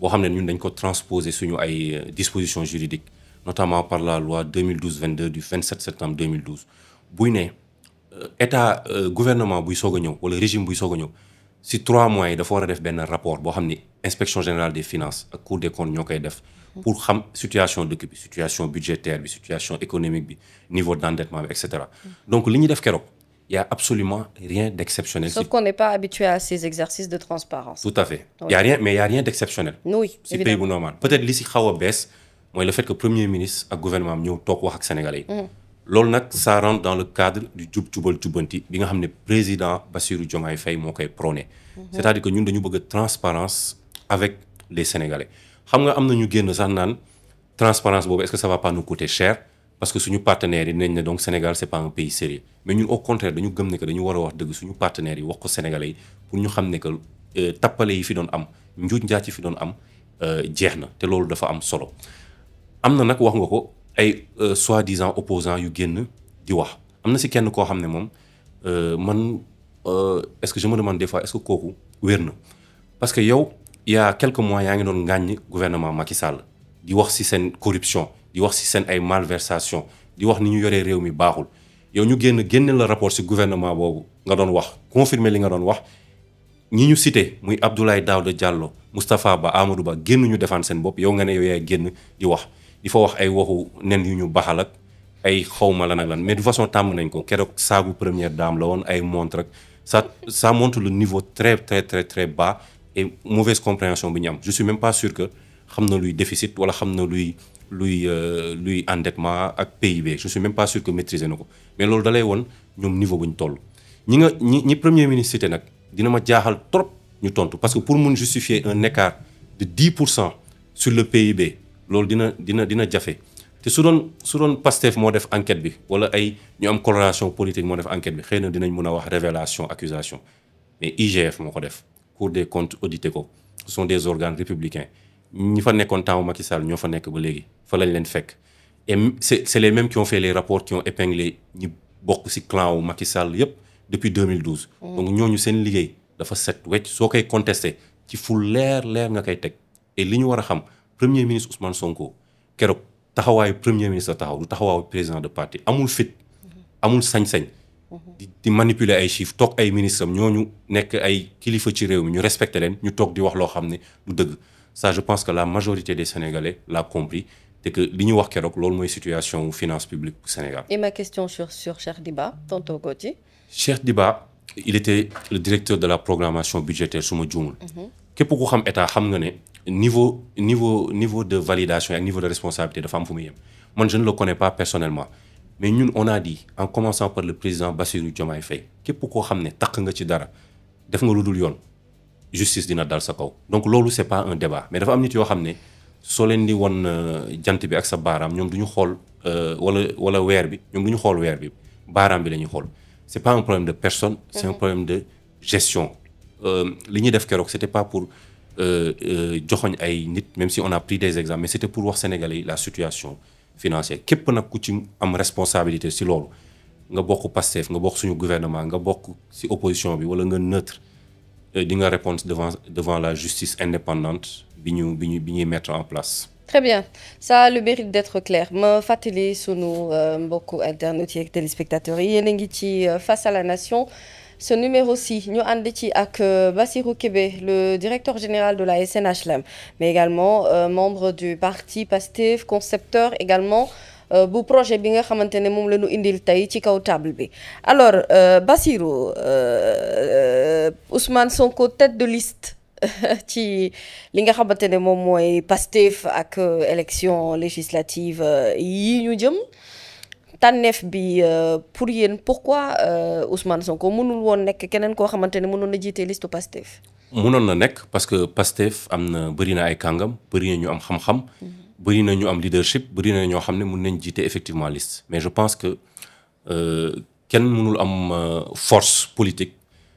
boo xam ne ñun dañ ko transposer suñu ay euh, dispositions juridiques notamment par la loi 2012-22 du 27 septembre 2012 le euh, état euh, gouvernement ou le régime trois mois il faire rapport pour l'inspection générale des finances la cour des comptes pour la situation situation budgétaire la situation économique niveau d'endettement etc. donc il n'y a absolument rien d'exceptionnel. Sauf qu'on n'est pas habitué à ces exercices de transparence. Tout à fait. Il y a rien, mais il n'y a rien d'exceptionnel. Oui, C'est pays normal. Peut-être baisse, moi le fait que premier ministre le gouvernement am ñëw au wax sénégalais yi. Mm. Nak, ça rentre dans le cadre du jub jubal jubbanti bi nga président Bassirou Diomaye Faye moo koy prôné. Mm-hmm. c'est-à-dire que ñun dañu bëgg transparence avec les sénégalais xam nga am na ñu transparence boobu est-ce que ça va pas nous coûter cher parce que nous partenaires yi dinañ donc Sénégal c'est pas un pays sérieux mais nous, au contraire dañu gëm ne que dañu war wax dëgg suñu partenaires yi wax ko sénégalais pour ñu xam que euh, tappale yi fi doon am njuuj njaaj yi fi doon am sont euh, na te loolu dafa am solo amna nak wax nga ko ay euh, soi-disant opposants yu génn di wax amna si kenn koo xam ne moom euh, man euh, est-ce que je me demande des fois est-ce que kooku wér na parce que yow il y a quelques mois yaa ngi doon ngàññ gouvernement Macky Sall di wax si seen corruption di wax si seen ay malversation di wax ni ñu yoree réew mi baaxul yow ñu génn génne la rapport si gouvernement boobu nga doon wax confirmer li nga doon wax ñi ñu cité muy Abdoulaye Daouda Diallo Moustapha Ba Amadou Ba génn ñu defaan seen bopp yow nga ne yow yaay génn di wax di fa wax ay waxu nen yu ñu baxal ak ay xawma lan ak lan mais de façon tàmm nañ ko keroog saagu première dame la woon ay montre ak ça ça montre le niveau très très très très bas et mauvaise compréhension bi ñu am je suis même pas sûr que xam na luy déficit wala xam na luy luy euh, luy endettement ak PIB je suis même pas sûr que maîtriser na ko mais loolu dalay woon ñoom niveau bu ñu toll ñi nga ñi premier ministre cité nag dina ma jaaxal trop ñu tontu parce que pour mun justifier un écart de 10 sur le PIB loolu dina dina dina jafe te su doon su doon Pastef moo def enquête bi wala ay ñu am coloration politique moo def enquête bi xëy na dinañ mën a wax révélation accusation mais IGF moo ko def Cour des comptes audité ko ce sont des organes républicains ñi fa nekkoon temps Macky Sall ñoo fa nekk ba léegi fa lañ leen fekk et c'est c'est les mêmes qui ont fait les rapports qui ont épinglé ñi bokk ci clan wu Macky Sall yépp depuis 2012. Mm. donc ñooñu seen liggéey dafa set wecc soo koy contesté ci fu leer leer nga koy teg et li ñu war a xam premier ministre Ousmane Sonko est taxaway premier ministre taxaw du le président de parti amul fit amul sañ-sañ. di di manipuler ay chiffres tok ay ministres am les nekk ay kilifa ci réew mi ñu respecté leen ñu tok di wax lo xamné dëgg ça je pense que la majorité des sénégalais l'a compris té que li ñu wax kérok lool moy situation finance publique du Sénégal. et ma question sur sur cher Diba tonto Goti cher Diba il était le directeur de la programmation budgétaire sous ma juumul. Mhm. képp ku xam état xam nga né niveau niveau niveau de validation et niveau de responsabilité de femme Foumiye. Moi, je ne le connais pas personnellement. Mais nous, on a dit, en commençant par le président Bassirou Diomaye Faye, qui pourquoi ramener nga ci dara, def nga ludul yon, justice dina dal sa kaw. Donc lolu c'est pas un débat. Mais dafa am nit yo xamné so len di won euh, jant bi ak sa baram ñom duñu xol euh, wala wala wër bi, ñom duñu xol wër bi, baram bi lañu xol. C'est pas un problème de personne, c'est un mhm. problème de gestion. Euh, li ñi def kérok, c'était pas pour euh, euh, ay même si on a pris des examens, c'était pour voir Sénégalais la situation financière képp nag ku ci am responsabilité si loolu nga bokk Pastef nga bokk suñu gouvernement nga bokk si opposition bi wala nga neutre euh, di nga répondre devant devant la justice indépendante que biñu bi mettre en place très bien ça a le mérite d'être clair ma nous sunu beaucoup, internautes et téléspectateurs yi face à la nation ce numéro-ci nous avons ci ak euh, Bassirou Kébé le directeur général de la SNHLM mais également euh, membre du parti PASTEF concepteur également euh, projet que nga avons fait moom nous table alors euh, Basirou, Ousmane Sonko tête de liste qui li nga xamante moom mooy PASTEF ak élection législative yi ñu jëm tànneef bi euh, pour yéen pourquoi euh, Ousmane Sonko mënul woon nekk keneen koo xamante ne mënoon na jiite liste Pastef. mënoon na nekk parce que Pastef am na bëri na ay kàngam bëri na ñu am xam-xam. Mhm. bëri na ñu am leadership bëri na ñoo xam mën nañ effectivement liste mais je pense que euh, kenn mënul am force politique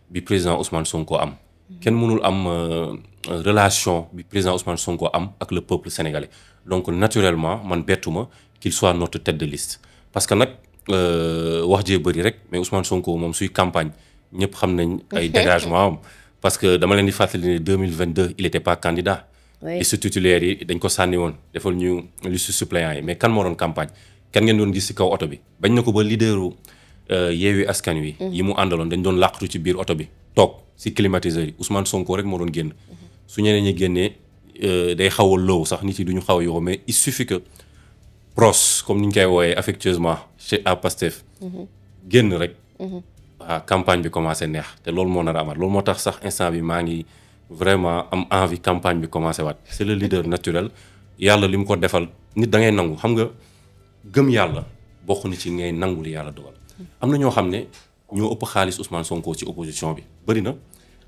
bi président Ousmane Sonko am. Mhm. kenn mënul am relation bi président Ousmane Sonko am ak le peuple sénégalais donc naturellement man bettuma qu'il soit notre tête de liste. parce que nag euh, wax jee bëri rek mais Ousmane Sonko moom suy campagne ñëpp xam nañ ay dégagement am parce que dama leen di fàttali ne 2022 il était pas candidat liste titulaire yi dañ ko sànni woon defal ñu liste suppléant yi mais kan moo doon campagne kan ngeen doon gis ci kaw oto bi bañ na ko ba leaderu euh, Yewwi Askan Wi mm-hmm. yi mu àndaloon dañ doon làqatu ci biir oto bi toog si climatiseur yi Ousmane Sonko rek moo doon génn mm-hmm. su ñeneen ñi génnee euh, day xaw a loow sax nit yi duñu xaw a yoo mais il proche comme ni ñu koy wooyee affectueusement chez à Pastef génn rek waa campagne bi commencé neex te loolu moo nar a amaat loolu moo tax sax instant bi maa ngi vraiment am envie campagne bi commencé waat c'est le leader naturel yàlla li mu ko defal nit da ngay nangu xam nga gëm yàlla bokk na ci ngay nangu li yàlla dogal am na ñoo xam ne ñoo ëpp xaalis Ousmane Sonko ci opposition bi bëri na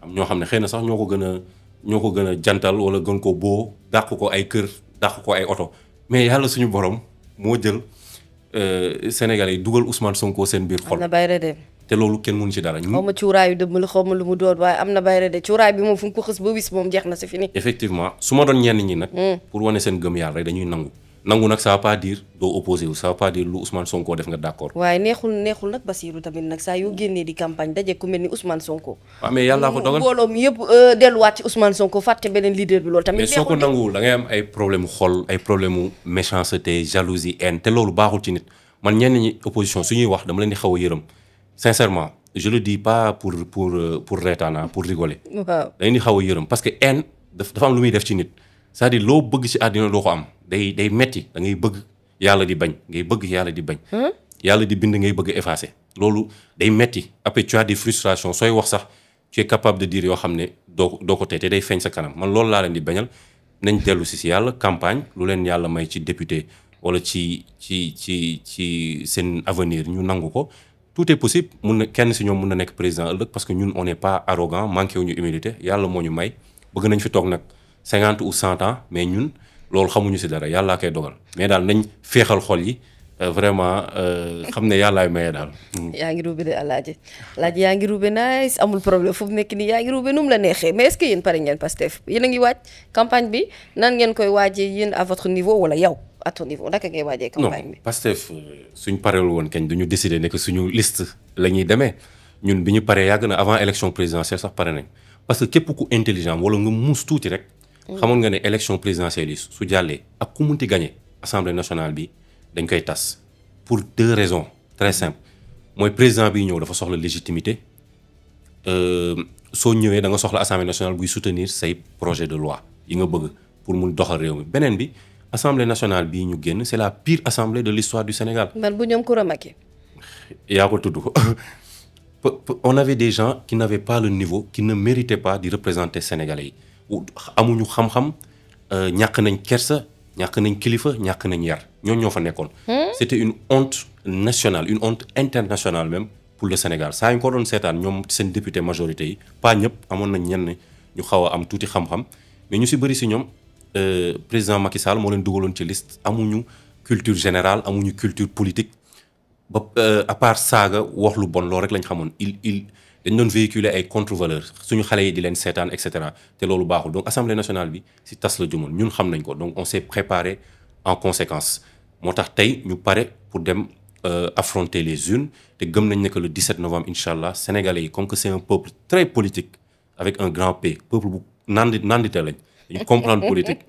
am ñoo xam ne xëy na sax ñoo ko gën a ñoo ko gën a jantal wala gën ko boo dàq ko ay kër dàq ko oto mais yàlla suñu borom moo jël euh, Sénégal yi dugal Ousmane Sonko seen biir xol. am na bayre de. te loolu kenn mënu ci dara. xaw ma cuuraayu dëmm la xaw ma lu mu doon waaye am na bayre de cuuraay bi moom fu mu ko xës ba wis moom jeex na si fini. effectivement su ma doon ñenn ñi nag. Hmm. pour wane seen gëm yàlla rek dañuy nangu. nangu nak ça va pas dire do opposer ou ça va pas dire lu Ousmane Sonko def nga d'accord way neexul neexul nak Basirou tamit nak sa yu genné di campagne dajé ku melni Ousmane Sonko wa mais yalla ko dogal bolom yeb eh, delu wat ci Ousmane Sonko faté benen leader bi lol tamit mais soko nangu la ngay am eh, ay problème xol ay eh, problème méchanceté jalousie haine té lolou baxul ci nit man ñen ñi opposition suñuy wax dama leen di xawa yeureum sincèrement je le dis pas pour pour pour retana pour rigoler wow. dañ di xawa yeureum parce que haine dafa am lu muy def ci nit c'est à dire lo bëgg ci adina do ko am day day metti da ngay bëgg yàlla di bañ ngay bëgg yàlla di bañ. Hmm? yàlla di bind ngay bëgg effacer. loolu day metti après tu as sooy wax sax tu es yoo xam ne doo doo ko tey day feeñ sa kanam man loolu laa leen di bañal nañ dellu si si yàlla campagne lu leen yàlla may ci député wala ci ci ci ci seen avenir ñu nangu ko. tout est possible mun na kenn si ñoom mun na nekk président ëllëg parce que ñun on n'est pas arrogant manqué wu ñu humilité yàlla moo ñu may bëgg nañ fi toog nag cinquante ou cent ans mais ñun. loolu xamuñu si dara yàllaa koy dogal mais daal nañ féexal xol yi euh, vraiment euh, xam ne yàllaay maye daal. Mm. yaa ngi ruube de alaaji alaaji yaa ngi ruube nice amul problème fu mu nekk nii yaa ngi ruube nu mu la neexee mais est-ce que yéen pare ngeen Pastef yéen a ngi waaj campagne bi nan ngeen koy waajee yéen à votre niveau wala yow à ton niveau naka ngay waajee. campagne bi non Pastef euh, suñ pareel woon kañ duñu décider ne que suñu liste la ñuy demee ñun bi ñu paree yàgg na avant élection présidentielle sax pare nañ parce que képp ku intelligent wala nga muus tuuti rek. Mm. xamoon nga ne élection présidentielle yi su jàllee ak ku munti gagné assemblée nationale bi dañ koy tas pour deux raisons très mm. simples mooy président bi ñëw dafa soxla légitimité euh, soo ñëwee da nga soxla assemblée nationale buy soutenir say projet de loi yi nga bëgg pour mun doxal réew mi beneen bi assemblée nationale bi ñu génn c'est la pire assemblée de l'histoire du Sénégal. man bu ñoom Koura Macky. yaa ko on avait des gens qui n'avaient pas le niveau qui ne méritaient pas de représenter sénégalais Sénégal amuñu xam-xam euh, ñak nañ kersa ñak nañ kilifa nañ yar hmm? c'était une honte nationale une honte internationale même pour le Sénégal Ça ñu ko doon député majorité yi pas de nañ ñenn ñu xawa am xam-xam mais ñu euh, président Macky Sall culture générale amuñu culture politique ba euh, à part ça, wax lu bon lo rek lañ il il dañ doon véhiculer ay contre-valeurs suñu xale yi di leen seetaan et cetera te loolu baaxul donc assemblée nationale bi si tas la jëmoon ñun xam nañ ko donc on s'est préparé en conséquence moo tax tey ñu pour dem euh, affronter les unes. te gëm nañ ne que le 17 novembre incha sénégalais comme que c'est un peuple très politique avec un grand P peuple bu nandi nandite lañ comprend comprendre politique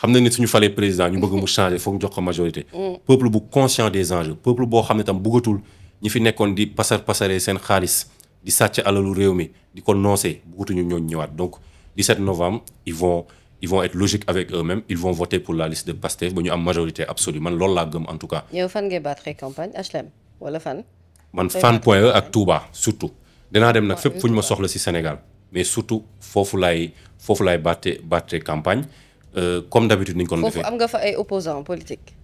xam nañ ne suñu falee président ñu bëgg mu changer foog jox ko majorité peuple bu conscient des enjeux peuple boo xam ne tam bëggatul ñi fi nekkoon di pasar pasaree seen xaalis di sàcc alalu réew di ko noncé ñu ñoo ñëwaat donc 17 novembre ils vont ils vont être logiques avec eux-mêmes ils vont voter pour la liste de Pastef ba ñu am majorité absolue man lool la gëm en tout cas. yow fan ngay battre campagne HLM wala fan. man fan point e ak Touba surtout. dina dem nag fépp fu ma soxla ci Sénégal mais surtout fofu lay fofu lay battre battre campagne euh, comme d'habitude ni ñu ko doon fofu am nga fa ay opposants politiques.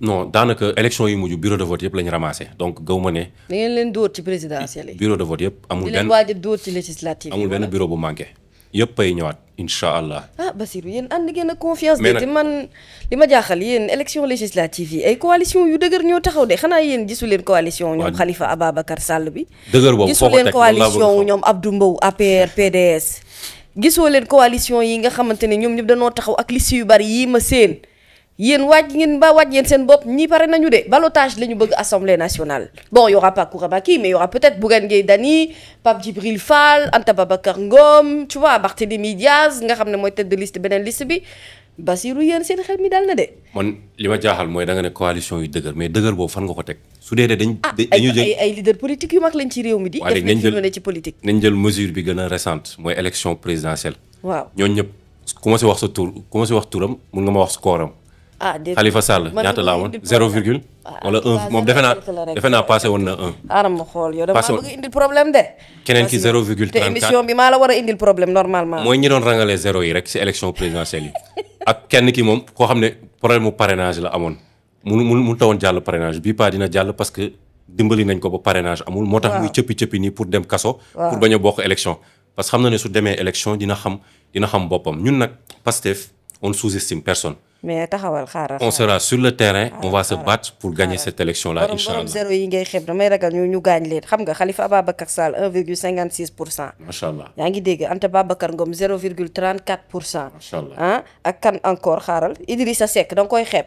non daanaka élection yi mujj bureau de vote yëpp la ñu ramassé donc gaw ma ne. da ngeen leen dóor ci présidentielle yi. bureau de vote yëpp amul benn di a dóor ci législative amul benn bureau bu manqué. yëpp ah, ànd ngeen ak confiance. mais de li ma jaaxal yéen élection législative yi ay coalition yu dëgër ñoo taxaw de xanaa yéen gisu leen coalition. ñoom Khalifa Ababacar Sall bi. dëgër boobu foo ko teg gisu leen coalition gisoo leen coalition yi nga xamante ne ñoom ñëpp danoo taxaw ak liste yu bari yii ma seen yéen waaj ngeen ba waaj yéen sen bop ñi paré nañu dé ballottage la bëgg assemblée nationale bon y aura pas Kourabaki mais y aura peut-être Bougane Gueye Dani Pape Djibril Fall Anta Babacar Ngom tu vois Barthélémy Diaz nga xamné moy tête de liste benen liste bi Basirou yeen sen xel mi dal na dé mon lima jaaxal moy da nga né coalition yu dëgër mais dëgër bo fan nga ko teg su dé dé ah, dañu jël ay ay leader politique yu mag lañ ci réew mi di. def ci politique. nañ jël mesure bi gëna récente moy élection présidentielle. waaw ñoo ñëpp ku ma wax sa tour ku ma wax touram mën nga ma wax score ah Khalifa Sall ñata la woon 0 ah, wala 1 moom defe naa defe naa passé won na 1. aar ma xol yo damaa bëgg indi problème dé keneen ki 0,34 té mission émission bi mala wara indi problème normalement. mooy ñi doon rangalé zéro yi rek ci élection présidentielle yi ak kenn ki mom ko xamné problème mu parrainage la amone mu mu mu tawoon jàll parrainage pas dina jall parce que dimbali nañ ko ba parrainage amul. motax muy cëppi cëppi ni pour dem kasso pour baña bokk élection. parce que xam na ne su démé élection dina xam dina xam bopam ñun nak Pastef on sous-estime personne mais taxawal xaaral on sera sur le terrain on va se battre pour gagner cette élection là incha allah que zéro yi ngay xeeb damay ragal ñu ñu gaañ leen xam nga Khalifa Ababacar Sall 1,56 pour cent. macha allah yaa ngi dégg Anta Babacar Ngom 0,34 pour cent. ah ak kan encore xaaral Idrissa Seck da nga koy xeeb.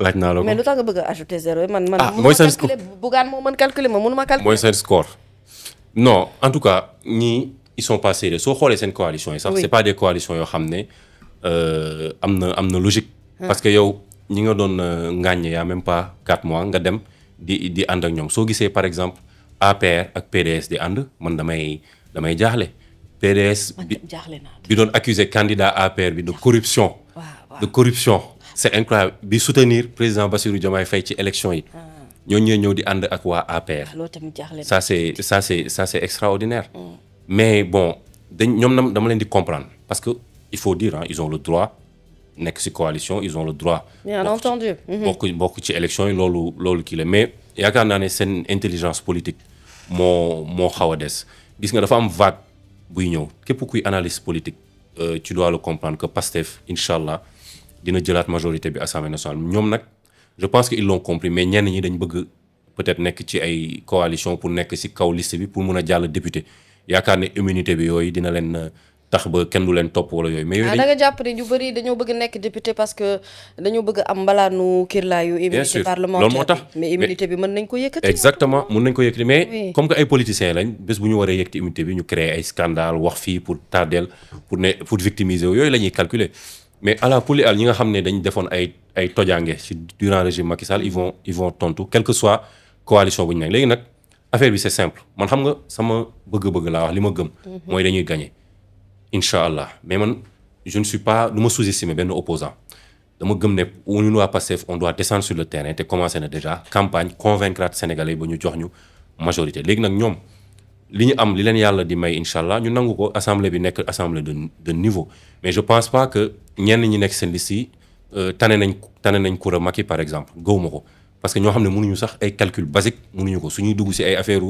mais bëgg ajouter zéro man man. ah score non en tout cas ni ils sont pas sérieux soo coalition c'est pas des coalitions yoo euh, logique. Ah. parce que yow ñi nga doon euh, a même pas 4 mois nga dem di di ak par exemple APR ak PDS di ànd man damay damay jaaxle. PDS bi candidat APR bi de corruption. de corruption c'est incroyable de soutenir président Bassirou Diomaye Faye ci élection yi. Ah. ñooñu ñoo ñëw di ànd ak waa APR. Ah, ça c'est ça c'est ça c'est extraordinaire. Mm. mais bon nous ñoom dama comprendre parce que il faut dire hein, ils ont le droit nekk ci coalition ils ont le droit. bien entendu mhm. beaucoup bokk ci élection yi loolu loolu mais il mais a quand même une intelligence politique moo moo très a des gis nga dafa am vague pour ñëw ce qu'une analyse politique euh, tu dois le comprendre que Pastef Inch'Allah, dina jëlaat majorité bi assemblée nationale ñoom nag je pense que ils l'ont compris mais ñenn ñi dañ bëgg peut-être nekk ci ay coalition pour nekk si kaw liste bi pour mun a jàll député yaakaar ne immunité bi yooyu dina leen euh, tax ba kenn du leen topp wala yooyu. mais yooyu ah, da nga jàpp ne ñu bëri dañoo bëgg nekk député parce que dañoo bëgg am mbalaanu kirlaayu. immunité parlementaire loolu moo tax mais immunité bi mën nañ ko yëkkati. exactement mën nañ ko yëkkati mais comme que ay politiciens lañ bés bu ñu waree yëkkati immunité bi ñu créer ay scandale wax fii pour tardel pour ne pour victimiser wu yooyu la ñuy calculer mais à la poule al ñi nga xam ne dañ defoon ay ay le ci durant régime Macky Sall ils vont ils vont tontu quelle que soit coalition bu ñu nekk léegi affaire bi c'est simple man xam nga sama bëgg-bëgg là wax li ma gëm. Mhm. mooy dañuy gagner Inshallah. mais man je ne suis pas ne me sous-estimer benn opposant dama gëm ne nous waa Pastef on doit descendre sur le terrain et commencer déjà campagne convaincre Sénégalais de nous majorité les nag ñoom li ñu am li leen yàlla di may inshallah ñu nangu ko assemblée bi nekk assemblée de de niveau mais je pense pas que ñenn ñi nekk seen liste yi euh, tane nañ tane nañ kura maki par exemple gëwuma ko parce que ñoo xam ne mënuñu sax ay calcul basique mënuñu ko suñuy dugg si ay affaire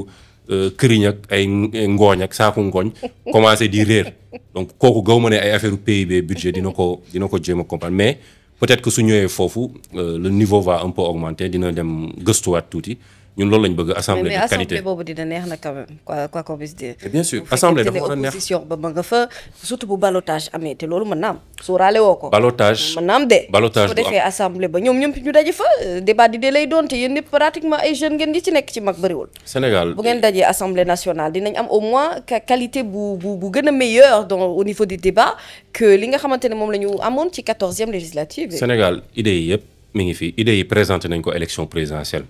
euh, këriñ ak ay ngooñ ak saaku ngooñ commencé di réer donc kooku gëwuma ne ay affaire PIB budget dina ko dina ko jéem a comprendre mais peut-être que su ñëwee foofu euh, le niveau va un peu augmenter dina dem gëstuwaat tuuti ñun loolu lañ bëgg assemblée de qualité mais assemblée boobu dina neex na quand même quoi quoi qu'on puisse dire. bien sûr assemblée dafa war neex opposition ba ma nga fa surtout bu ballottage amee te loolu mën naa am sóoraale woo ko. ballottage mën naa am de. ballottage bu defee assemblée ba ñoom ñëpp ñu daje fa débat di dee lay doon te yéen ñëpp pratiquement ay jeunes ngeen di ci nekk ci mag bëriwul. Sénégal bu ngeen dajee assemblée nationale dinañ am au moins qualité bu bu bu gën a meilleure dans au niveau du débat que li nga xamante ne moom la ñu amoon ci quatorzième législative. Sénégal idée yi yëpp mi ngi fi idée yi présenté nañ ko élection présidentielle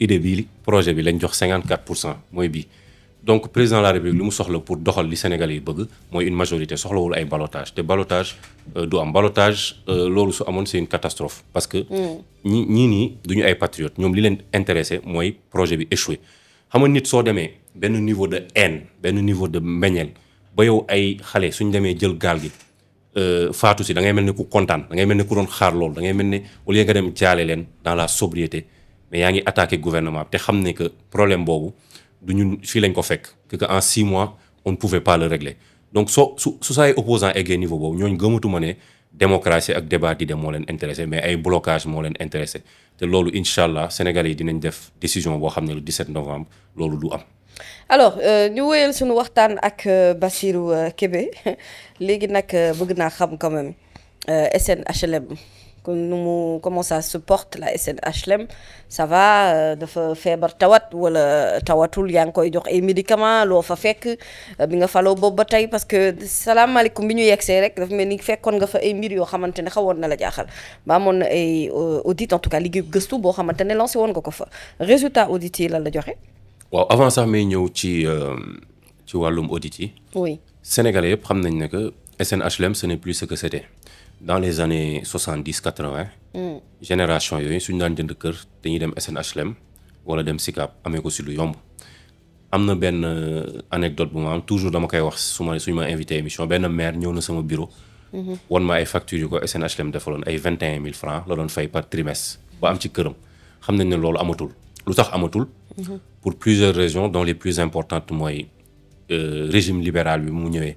idée bi projet bi lañ jox 54 moy bi donc président de la république lu mu soxla pour doxal li Sénégalais yi bëgg moy une majorité soxlawul ay ballottage te ballottage euh, du am ballottage euh, lolu su amone c'est une catastrophe parce que mm. ñi ñi nii duñu ay patriotes ñom li leen intéressé moy projet bi échoué xam nga nit so démé ben niveau de haine ben niveau de mbeñeel ba yow ay xalé suñ démé jël gaal gi euh, fatou si da ngay melni ku contane da ngay melni ku don xaar loolu da ngay melni au lieu nga dem jaale leen dans la sobriété mais yaa ngi attaqué gouvernement te xam ne que problème boobu du ñun fii lañ ko fekk que que en six mois on ne pouvait pas le régler donc so su su saay opposant eggee niveau boobu ñooñu gëmatuma ne démocratie ak débat di dem moo leen intéressé mais ay blocage moo leen intéressé te loolu incha allah sénégalais yi dinañ def décision boo xam ne le 17 novembre loolu du am. alors euh, ñu wéyal suñu waxtaan ak euh, Bassirou euh, Kébé léegi nag bëgg naa xam quand même SN comment ça se porte la SNHLM ça va euh, de faire tawat wala tawatul yaa ngi koy jox ay médicaments loo fa fekk euh, bi nga faloo boobu ba parce que salam bi ñu yegsee rek dafa mel ni fekkoon nga fa ay mbir yoo xamante ne na la jaaxal ba amoon na ay euh, audit en tout cas ligue gëstu bo xamante ne lancé woon nga ko fa résultat audit yi lan la joxe. waaw avant sax may ñëw ci ci wàllum audit oui sénégalais yëpp xam que SNHLM ce n'est plus ce que c'était dans les années 70 80. Mm. génération yoy suñu daan jënd kër dañuy dem SNHLM wala dem SICAP amé ko si lu yomb. amna ben euh, anecdote bu ma am toujours dama koy wax su ma ma invité émission ben maire ñëw na sama bureau. Mm-hmm. won ma ay factures ko SNHLM defaloon ay 21000 francs la doon fay par trimestre. ba am ci kërëm xam nañ ne loolu amatul. lu tax amatul. Mm-hmm. pour plusieurs raisons dont les plus importantes le euh, régime libéral bi mu ñëwee.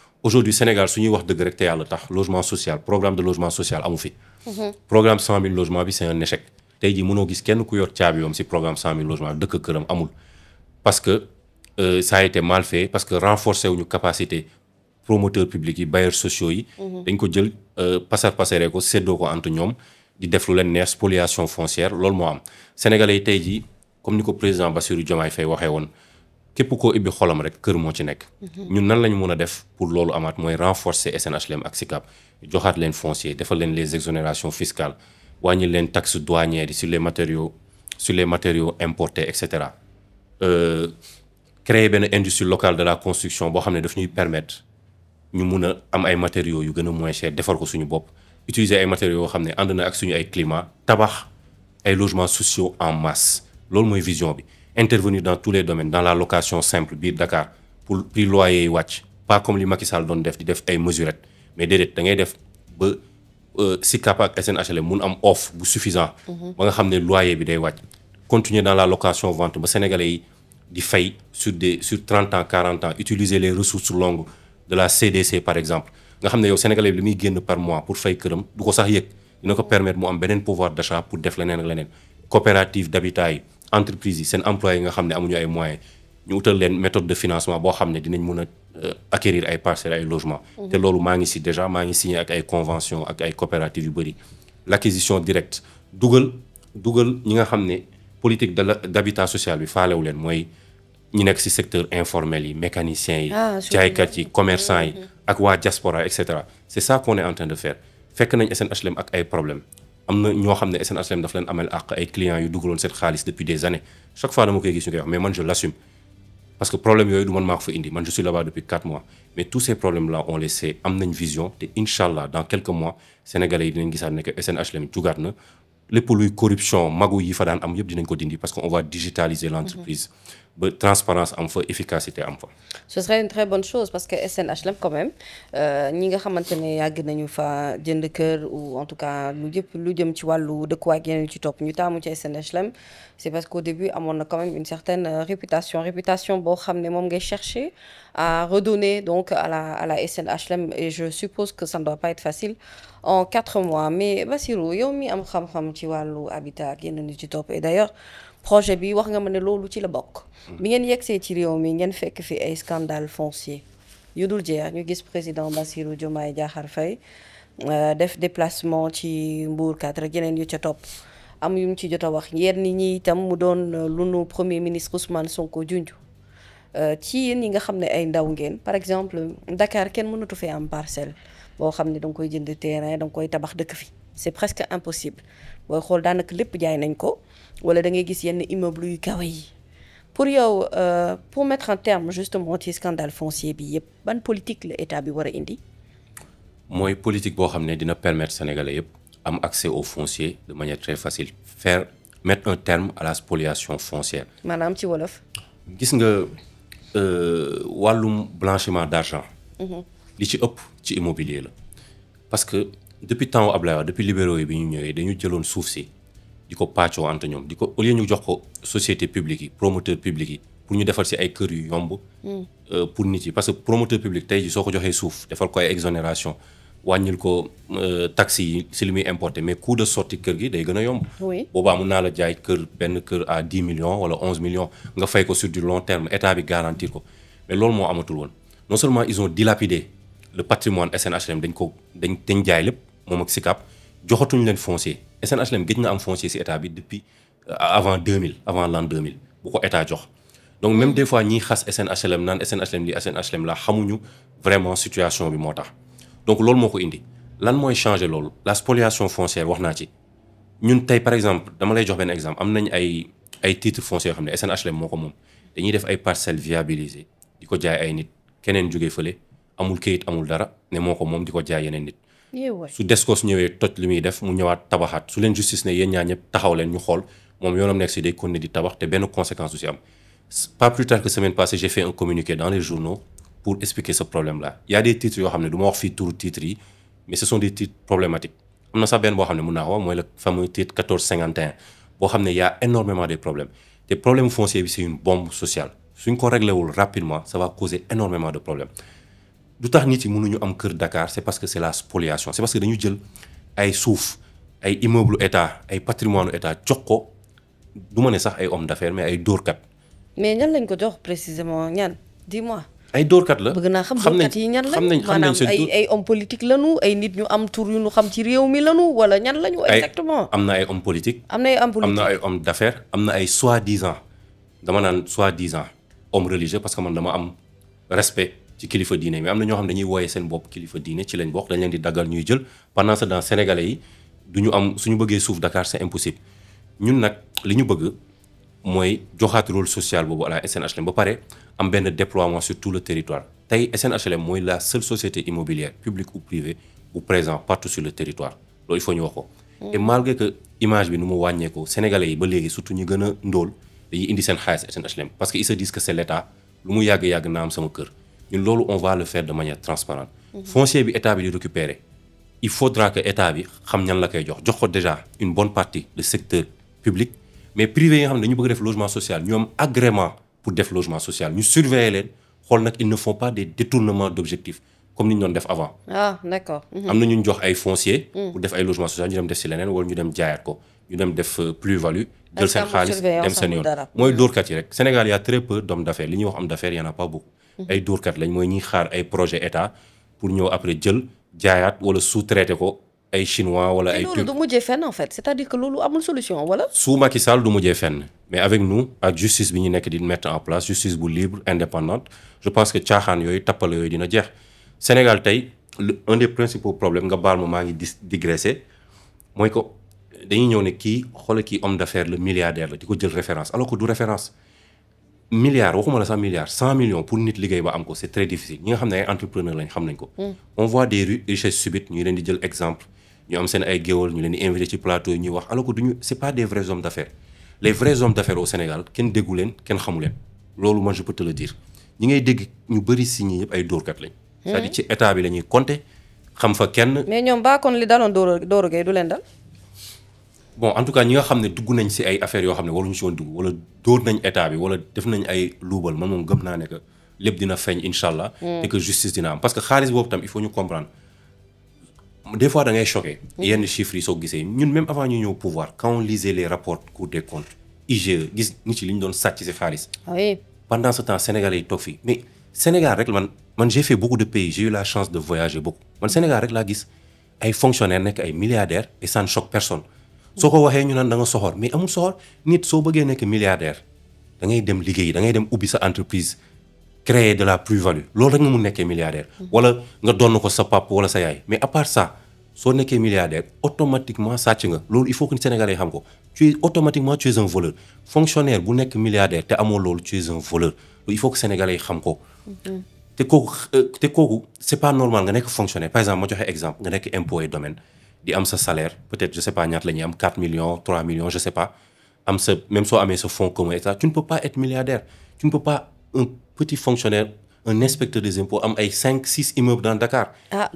aujourd'hui Sénégal suñu wax deug rek te tax logement social programme de logement social amu fi. programme 100 000 logements bi c'est un échec. tay jii mëno gis kenn ku yor caabi yoom ci programme 100 000 logements deuk këram amul parce que euh, ça a été mal fait parce que renforcer wuñu capacité promoteur public yi bailleurs sociaux yi. Mhm. dañ ko jël euh, passer passeré ko séddoo ko entre ñom di def lu len neex spoliation foncière lool mo am sénégalais tay tey comme niko président Bassirou Diomaye fay waxé won képp koo ibbi xolam rek kër moo ci nekk. Mhm. ñun nan lañ ñu a def pour loolu amaat mooy renforcer SNHLM ak SICAP joxaat leen foncier defal leen les exonérations fiscales wàññi leen taxe douanière sur les matériaux sur les matériaux importés et cetera. Euh, créer benn industrie locale de la construction boo xam ne daf ñuy permettre ñu mun a am ay matériaux yu gën a moins cher defar ko suñu bopp utiliser ay matériaux yoo xam ne ànd na ak suñu ay climat tabax ay logements sociaux en masse loolu mooy vision bi intervenir dans tous les domaines dans la location simple Bir Dakar pour prix loyer pas comme li Macky Sall doon def di def ay mesures mais déedéet da ngay def ba euh, SICAP ak SNHL moun am offre bu suffisant. Mhm. ba nga xamné loyer bi day continuer dans la location vente ba sénégalais yi di fay sur des sur 30 ans 40 ans utiliser les ressources longues de la CDC par exemple nga xamné yow sénégalais bi li génn par mois pour faire kërëm du ko sax yek dina ko permettre mu am pouvoir d'achat pour def lenen ak coopérative d'habitat entreprise c'est un employé qui nga xam ne ay moyens ñu utal leen méthode de financement boo xam ne dinañ a euh, acquérir ay parcelles ay logements. Mhm. te loolu maa ngi si déjà maa ngi signé ak ay conventions ak ay coopératives l'acquisition directe Google, dugal ñi nga xam politique d'habitat social bi faalewu leen mooy ñi nekk secteur informel yi mécaniciens yi. Ah, commerçants yi. Mhm. ak diaspora et c'est ça qu'on est en train de faire fekk nañ SNHLM ak ay problèmes am na ñoo xam ne SNHLM daf leen amal àq ay clients yu dugaloon seen xaalis depuis des années chaque fois dama koy gis ñu koy wax mais man je l'assume parce que problème yooyu du man maa ko fa indi man je suis là-bas depuis quatre mois mais tous ces problèmes là on les sait am nañ vision te inshallah dans quelques mois sénégalais yi dinañ gisaat ne que SNHLM jugaat na lépp luy corruption magu yi fa daan am yëpp dinañ ko dindi parce que on va digitaliser l'entreprise. Mm -hmm transparence am fa efficacité am ce serait une très bonne chose parce que SNHLM quand même euh, ñi nga xamante ne une nañu fa de ou en tout cas lu jëpp lu jëm ci wàllu de quoi yeneen ci top ñu taamu ci SNHLM c'est parce qu'au début on a quand même une certaine euh, réputation réputation bon comme les membres chercher à redonner donc à la à la SNHLM et je suppose que ça ne doit pas être facile en quatre mois mais Bassirou yow mi am xam-xam ci wàllu habitat ak ci top et d'ailleurs projet bi wax nga mané ne ci la bokk. Hmm. bi ngeen yegsee ci réew mi ngeen fekk fi ay scandale foncier yu dul jeex ñu gis président Bassirou Diomaye Diakhar Faye euh, def déplacement ci Mbour 4 ak yeneen yu ca top am yu mu ci jotta wax yenn ñi itam mu doon euh, lunu premier ministre Ousmane Sonko junj euh, ci yéen yi nga xamné ay ndaw ngeen par exemple Dakar kenn mënutu fi am parcelle bo xamné dang koy jënd terrain dang koy tabax dëkk fi c'est presque impossible boy xol daanaka lepp jaay nañ ko. Ou da ngay gis yenn immeuble yu kawe pour yow euh, pour mettre un terme justement ce scandale foncier bi yëpp ban politique l'État état bi war indi. politique boo xam ne dina permettre sénégalais yëpp am accès au foncier de manière très facile faire mettre un terme à la spoliation foncière. maanaam ci wolof. gis nga euh, walum blanchiment d'argent. Mhm. li ci ëpp ci immobilier parce que depuis temps Ablaye depuis libéraux yi bi ñu ñëwee dañu jëloon suuf diko patcho ante ñom diko ko au lieu ñu jox ko société publique promoteur public pour ñu défal ci ay kër yu yomb. Mm. Euh, pour nit yi parce que promoteur public tay ji soko joxé souf défal ko ay exonération wañil ko euh, taxi ci si li importé mais coût de sortie kër gi day gëna a yomb. boobaa mu na la jaay kër benn kër à dix millions wala onze millions nga fay ko sur du long terme état bi garantir ko mais lool mo amatul won non seulement ils ont dilapidé le patrimoine SNHM dañ ko dañ dañ jaay lépp mom ak SICAP joxatuñ leen foncier. SNHLM, HLM en am foncier ci état bi depuis euh, avant 2000 avant l'an 2000 bu ko état jox donc même des fois ni xas SNHLM nan SNHLM li SNHLM la SN xamuñu vraiment situation bi moo donc loolu moko indi lan moy changer loolu la spoliation foncière waxna ci ñun tay par exemple dama lay jox ben exemple am nañ ay ay titre foncier xamné SNHLM moko mom. dañuy def ay parcelles viabilisées di jaay ay nit kenen jógee feulé amul këyit amul dara né moko mom diko di jaay yeneen nit su descos ñëwee toj li muy def mu ñëwaat tabaxaat su leen justice ne yéen ñaa ñëpp taxaw leen ñu xool moom yoonam nekk si day continuer di tabax te benn conséquence aussi am pas plus tard que semaine passée j'ai fait un communiqué dans les journaux pour expliquer ce problème là il y a des titres yoo xam ne du ma wax fii turu titres yi mais ce sont des titres problématiques am na sax benn boo xam ne mun naa wax mooy le fameux titre 1451 boo xam ne y a énormément de problèmes Les problèmes fonciers, c'est une bombe sociale suñ ko réglé wul rapidement ça va causer énormément de problèmes du tax nit yi mënuñu am Dakar c'est parce que c'est la spoliation c'est parce que nous jël des souffles, des immeubles état ay patrimoine état des ko du ma sax ay hommes d'affaires mais des dóorkat. mais ñan lañ ko jox précisément ñan dis-moi. Des dóorkat la bëgg naa xam dóorkat yi ñan lañ des ay ay des politique lañu ay des ñu am tur yu ñu xam ci réew mi lañu exactement am ay hommes politiques. am ay hommes d'affaires Nous avons ay soi-disant dama soi-disant homme religieux parce que man dama am respect ci kilifa diine mais am na ñoo xam dañuy wooyee seen bopp kilifa diine ci lañ bokk dañ leen di daggal ñuy jël pendant ce temps sénégalais yi duñu am suñu bëggee suuf Dakar c'est impossible ñun nag li ñu bëgg mooy joxaat rôle social boobu la SNHLM ba pare am benn déploiement sur tout le territoire tey SNHLM mooy la seule société immobilière publique ou privée bu présent partout sur le territoire loolu il faut ñu wax ko. Mm. malgré que image bi nu mu wàññeekoo sénégalais yi ba léegi surtout ñu gën a ndóol dañuy indi seen xaalis SNHLM parce que ils se disent que c'est l'État lu mu yàgg-yàgg naa am sama kër ñun loolu on va le faire de manière transparente foncier bi état bi il faudra que état bi xam ñan la koy jox jox ko déjà une bonne partie de secteur public mais privé yi nga xam dañu bëgg def logement social ñu agrément pour def logement social ñu surveillons leen xool ils ne font pas des détournements d'objectifs comme ni ñu fait def avant. ah d'accord. Mhm. am na ñu jox ay foncier. Mm. pour def ay logement social ñu dem def si leneen wala ñu dem jaayaat ko ñu dem def euh, plus-value. jël seen xaalis dem seen yoon mooy mm. rek Sénégal y a très peu d'hommes d'affaires li ñuy wax d'affaires d'affaires y en a pas beaucoup ay dóorkat lañ mooy ñuy xaar ay projet état pour ñëw après jël jaayaat wala sous-traité ko ay chinois wala ay. loolu du mujjee fenn en fait c'est-à-dire que loolu amul solution wala. sous Macky Sall du mujjee fenn mais avec nous ak justice bi ñu nekk di mettre en place justice bu libre indépendante je pense que caaxaan yooyu tappale yooyu dina jeex Sénégal tey un des principaux problèmes nga baal ma maa ngi dis mooy ko dañuy ñëw ne kii xoolal kii homme d'affaires le milliardaire la di ko jël référence alors que du référence milliards waxuma la sax milliards 100 millions pour nit liggéey ba am ko c'est très difficile ñi nga xam ne ay entrepreneur lañ xam nañ ko. Hmm. on voit des richesses subites ñu leen di jël exemple ñu am seen ay géwal ñu leen di invité ci plateau ñu wax alors que duñu c'est pas des vrais hommes d'affaires les vrais hommes d'affaires au Sénégal kenn déggu leen kenn xamu leen loolu man je peux te le dire ñi ngay dégg ñu bëri si ñi yëpp ay dóorkat lañ. Hmm. c'est-à-dire ci état bi la ñuy compter xam fa kenn. mais ñoom kon li daloon Doro Doro du leen dal bon en tout cas ñi nga xam ne dugg nañ si ay affaires yoo xam ne waruñu si woon dugg wala dóor nañ état bi wala def nañ ay luubal man moom gëm naa ne que lépp dina feeñ incha allah. Mm. te que justice dina am parce que xaalis boobu tam il faut ñu comprendre des fois da ngay choqué. Mm. yenn chiffres yi soo gisee ñun même avant ñu ñëw pouvoir quand on lisait les rapports Cour des comptes IGE gis ñi ci li ñu doon sàcc si xaalis. oui pendant ce temps Sénégalais yi toog fii mais Sénégal rek man man j'ai fait beaucoup de pays j'ai eu la chance de voyager beaucoup man Sénégal rek laa gis ay fonctionnaires nekk ay milliardaires et ça ne choque personne soo ko waxee ñu naan da nga soxor mais amul soxor nit soo bëggee nekk milliardaire da ngay dem liggéey da ngay dem ubbi sa entreprise créer de la plus-value loolu rek nga mun nekkee milliardaire. wala nga donn ko sa papa wala sa yaay mais à part ça soo nekkee milliardaire automatiquement sàcc nga loolu il faut que sénégalais xam ko tu es automatiquement tu es un voleur fonctionnaire bu nekk milliardaire te amoo loolu tu es un voleur il faut que sénégalais xam ko. Mm-hmm. te kooku euh, te kooku c'est pas normal nga nekk fonctionnaire par exemple ma joxe exemple nga nekk impôt et domaine di am sa salaire peut-être je sais pas la am 4 millions 3 millions je sais pas am si même so amé ce fonds commun ça tu ne peux pas être milliardaire tu ne peux pas un petit fonctionnaire un inspecteur des impôts am ay 5 6 immeubles dans Dakar. ah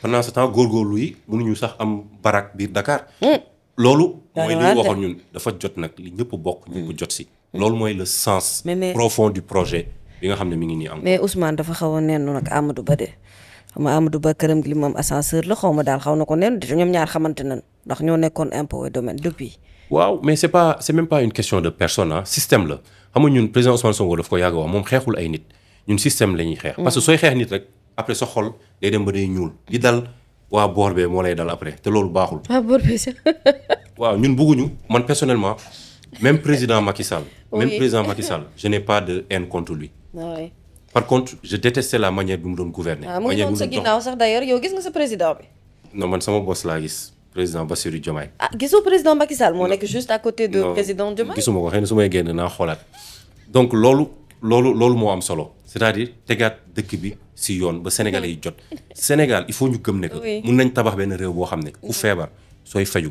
pendant ce temps góorgóorlu yi mënuñu sax am barak biir Dakar. Hmm. lolu moy li ñu ñun dafa jot nak li ñëpp bokk. ñëpp hmm. jot ci lolu moy le sens. profond du projet bi nga xamné mi ngi am. mais Ousmane dafa xaw a nak Amadou Ba de xam nga Amadou Bakaram këram gi ascenseur la xaw dal xawna ko neen ñom ñaar xamante nañ ndax ñoo nekkoon impôt et domaine depuis. waaw mais c'est pas c'est même pas une question de personne hein système la xam ñun président Ousmane Sonko daf ko yàgg wax moom xeexul ay nit ñun système lañuy xex mm. parce que soy xex nit rek après sa xol day dem ba day ñuul di dal wa boor bee moo lay dal après te loolu baaxul. wa boor bee sax. waaw ñun bëgguñu man personnellement même président Macky Sall. même président Macky Sall je n'ai pas de haine contre lui. Ah par contre je détestais la manière dont mu doon Ah, mu ngi vous d'ailleurs yow président bi. non man sama boss là, président Bassirou Diomaye. ah le président Macky Sall juste à côté de président Diomaye. donc lolo, lolo, je am solo c'est-à-dire tegaat des bi si ba Sénégalais Sénégal il faut ñu gëm ne que nañ tabax benn réew boo xam ne ku faju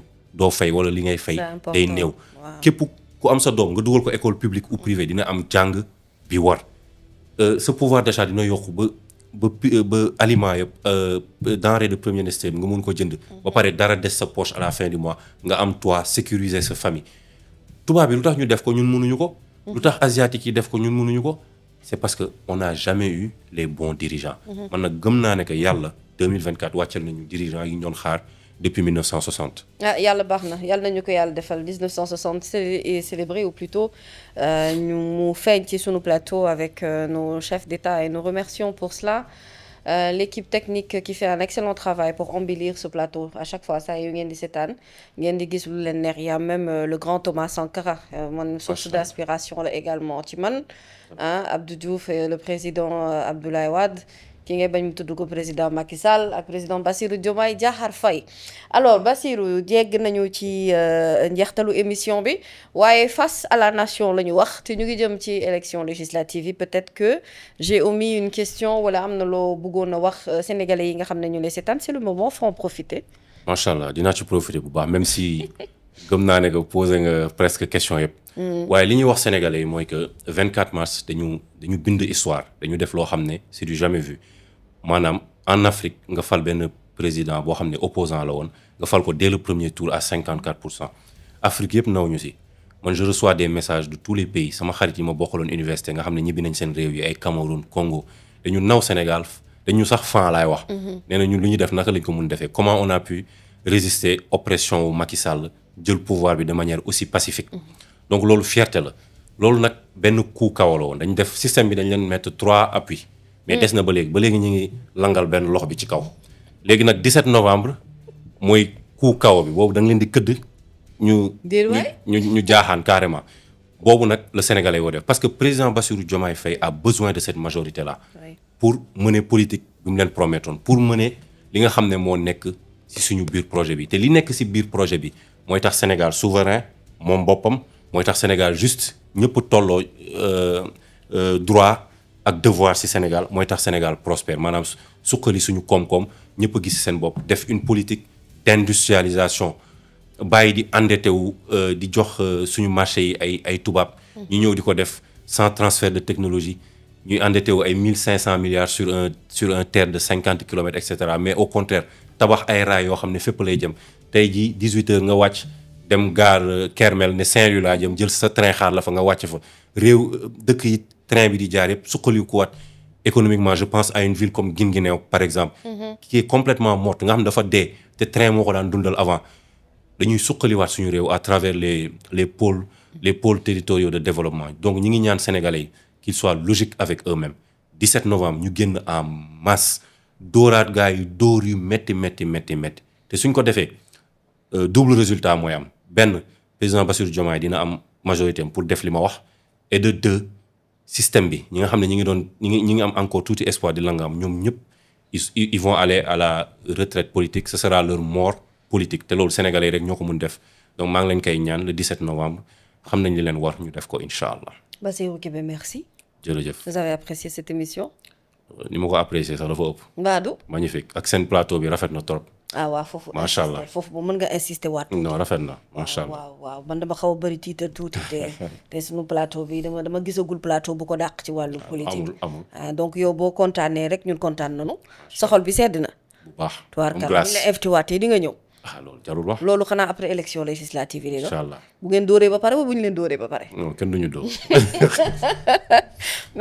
fay wala li ngay fay day ce que ku am sa école publique ou privée dina am euh, ce pouvoir d'achat dina yokku ba ba euh, ba aliment yëpp euh, denrée de première nécessité bi nga mun ko jënd. ba pare dara des sa poche à la fin du mois nga am toit sécuriser sa famille tubaab bi lutax ñu def ko ñun mënuñu ko. lutax asiatique yi def ko ñun mënuñu ko. c'est parce que on n'a jamais eu les bons dirigeants. Mhm. man nag gëm na ne que yàlla 2024 waccel nañu dirigeants yi ñoon xaar depuis 1960. ah yàlla baax ko le le 1960 est célébré ou plutôt euh, nous nous une sur nos plateaux avec euh, nos chefs d'État et nous remercions pour cela euh, l'équipe technique qui fait un excellent travail pour embellir ce plateau à chaque fois Ça, est y a même le grand Thomas Sankara mon source d'inspiration également Timon, hein, Abdou Diouf et le président Abdoulaye Wade ki ngay bañ mu ko président Macky Sall ak président Bassirou Diomaye Diakhar alors Bassirou djegg nañu ci ñextalu euh, émission bi waaye face à la nation nous wax té ñu ngi jëm ci élection législative peut-être que j'ai omis une question wala amna lo loo wax euh, sénégalais yi nga xamné ñu lay c'est le moment faut en profiter. machallah dina ci profiter bu même si. gëm na né que posé nga presque question yépp mm. waaye li sénégalais yi que 24 mars nous dañu une histoire dañu def loo xam c'est du jamais vu manam en Afrique nga fal ben président bo xamné opposant la won nga fal ko dès le premier tour à 54 Afrique yep naw ci man je reçois des messages de tous les pays sama xarit yi ma université nga xamné ñibi nañ sen réew yi ay Cameroun Congo dañu naw Sénégal dañu sax fan lay wax. Mhm. nee na ñun luñu def naka lañ ko mun défé comment on a pu résister oppression wu Macky Sall jël pouvoir bi de manière aussi pacifique. Mhm. donc lolu fierté la lolu nak ben coup kaw la woon def système bi dañ leen mettre trois appuis mais des na ba léegi ba léegi ñu ngi langal benn lox bi ci kaw. léegi nag 17 novembre mooy ku kaw bi boobu da nga leen di këdd. ñu ñu ñu jaaxaan carrément. boobu nag le Sénégalais woo def parce que président Bassirou Diomaye Faye a besoin de cette majorité là. pour mener politique bi mu leen promettoon pour mener li nga xam ne moo nekk ci suñu biir projet bi te li nekk ci biir projet bi mooy tax Sénégal souverain moom boppam mooy tax Sénégal juste ñëpp tolloo euh, euh, droit ak devoir si Sénégal mooy tax Sénégal prospère maanaam suqali suñu koom-koom ñëpp a gis seen bopp def une politique d'industrialisation bàyyi di endetté wu euh, di jox euh, suñu marché yi ay ay tubaab. ñu ñëw di ko def sans transfert de technologie ñuy endetté wu ay 1500 milliards sur un sur un terre de 50 kilomètres etc. mais au contraire tabax ay raay yoo xam ne fépp lay jëm tey jii 18h, heures nga wàcc. dem gare euh, Kermel ne Saint-Louis laa jëm jël sa train xaar la fa nga wàcc fa réew dëkk yi train bi di jaar yëpp économiquement je pense à une ville comme Guinguinéo par exemple. Mhm. qui est complètement morte nga xam dafa dee te train moo ko daan dundal avant dañuy suqaliwaat suñu réew à travers les les pôles les pôles territoriaux de développement donc ñi ngi ñaan sénégalais qu'il qu'ils soient logiques avec eux-mêmes 17 novembre ñu génn en masse dóoraat gars yi dóor yu metti metti metti metti te suñ ko defee euh, double résultat mooy am benn président Bassirou Diomaye dina am majorité pour def li ma wax et de deux système bi ñi nga xam ne ñi ngi doon ñi ngi am encore tuuti espoir di langaam ñoom ñëpp ils vont aller à la retraite politique ce sera leur mort politique te loolu sénégalais rek ñoo ko mun def donc maa ngi leen koy ñaan le 17 novembre xam nañ li leen war ñu def ko incha allah. Bassirou Kébé merci. jërëjëf vous avez apprécié cette émission. ni ma ko apprécié sax dafa ëpp. Badou magnifique ak seen plateau bi rafet na trop. ah waaw foofu. macha allah foofu moom mën nga insisté waat. non rafet na waaw waaw man dama xaw a bëri tiital tuuti te te suñu plateau bi dama dama gisagul plateau bu ko dàq ci wàllu ah, politique. amul ah, donc yow boo kontaanee rek ñun kontaan nañu. soxol bi sedd na. bu baax mu glace tuwaar la invité waatee di nga ñëw. ah loolu jarul wax. loolu xanaa après élection législative yi. inshallah bu ngeen dóoree ba pare buñ leen dóoree ba pare. non ken duñu do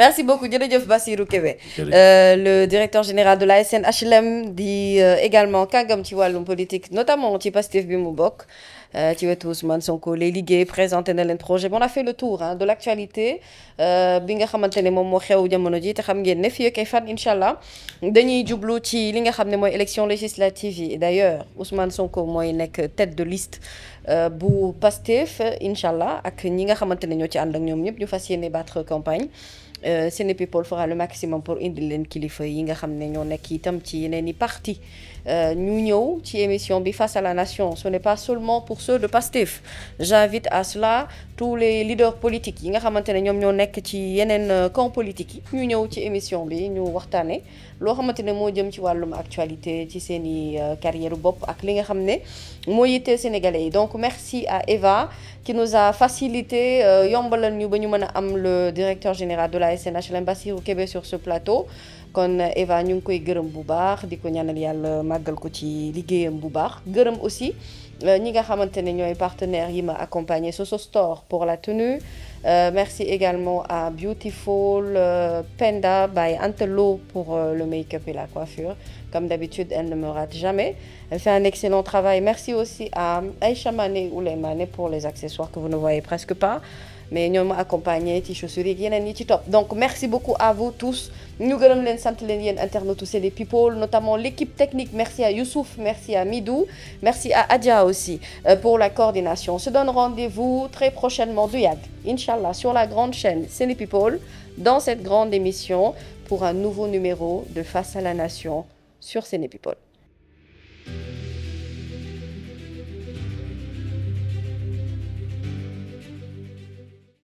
merci beaucoup jërëjëf Bassirou Kébé. Euh, le directeur général de la SNHLM dit euh, également kàngam ci wàllum politique notamment ci Pastef bi mu bokk. Euh, Tiwet Ousmane Sonko les liggéey présenté dans les projets bon on a fait le tour hein, de l'actualité actualité euh, bi nga xamante ne moom moo xew jamono ji te xam ngeen ne fii ak fan incha dañuy jublu ci li nga xam ne élection législative Et d'ailleurs, Ousmane Sonko tête de liste euh, bu Pastef Inch'Allah. ak ñi nga xamante ne ñoo ci ànd ak ñoom ñu battre campagne. Séné People fera le maximum pour indi leen kilifa yi nga xam ne ñoo nekk itam ci parti euh, nous ñëw ci émission bi face à la nation ce n'est pas seulement pour ceux de Pastif. j'invite à cela tous les leaders politiques Nous euh, camp politique émission euh, carrière ak li nga sénégalais donc merci à Eva qui nous a facilité nous ñu le directeur général de la SNH, au Québec sur ce plateau kon Eva ñu koy gërëm bu baax ñaanal ko ci bu baax aussi euh, ñi nga xamante ne yi ma accompagné ce Store pour la tenue euh, merci également à Beautiful euh, Penda by Antelo pour le make-up et la coiffure comme d'habitude elle ne me rate jamais elle fait un excellent travail merci aussi à Aïcha Mané Oulemane pour les accessoires que vous ne voyez presque pas mais ñoom ma accompagner ci chaussures yi yeneen yi ci donc merci beaucoup à vous tous nous gërëm leen sant leen internautes les people notamment l'équipe technique merci à Youssouf merci à Midou merci à Adja aussi euh, pour la coordination on se donne rendez-vous très prochainement du Yag, Inshallah sur la grande chaîne c'est people dans cette grande émission pour un nouveau numéro de Face à la Nation sur People.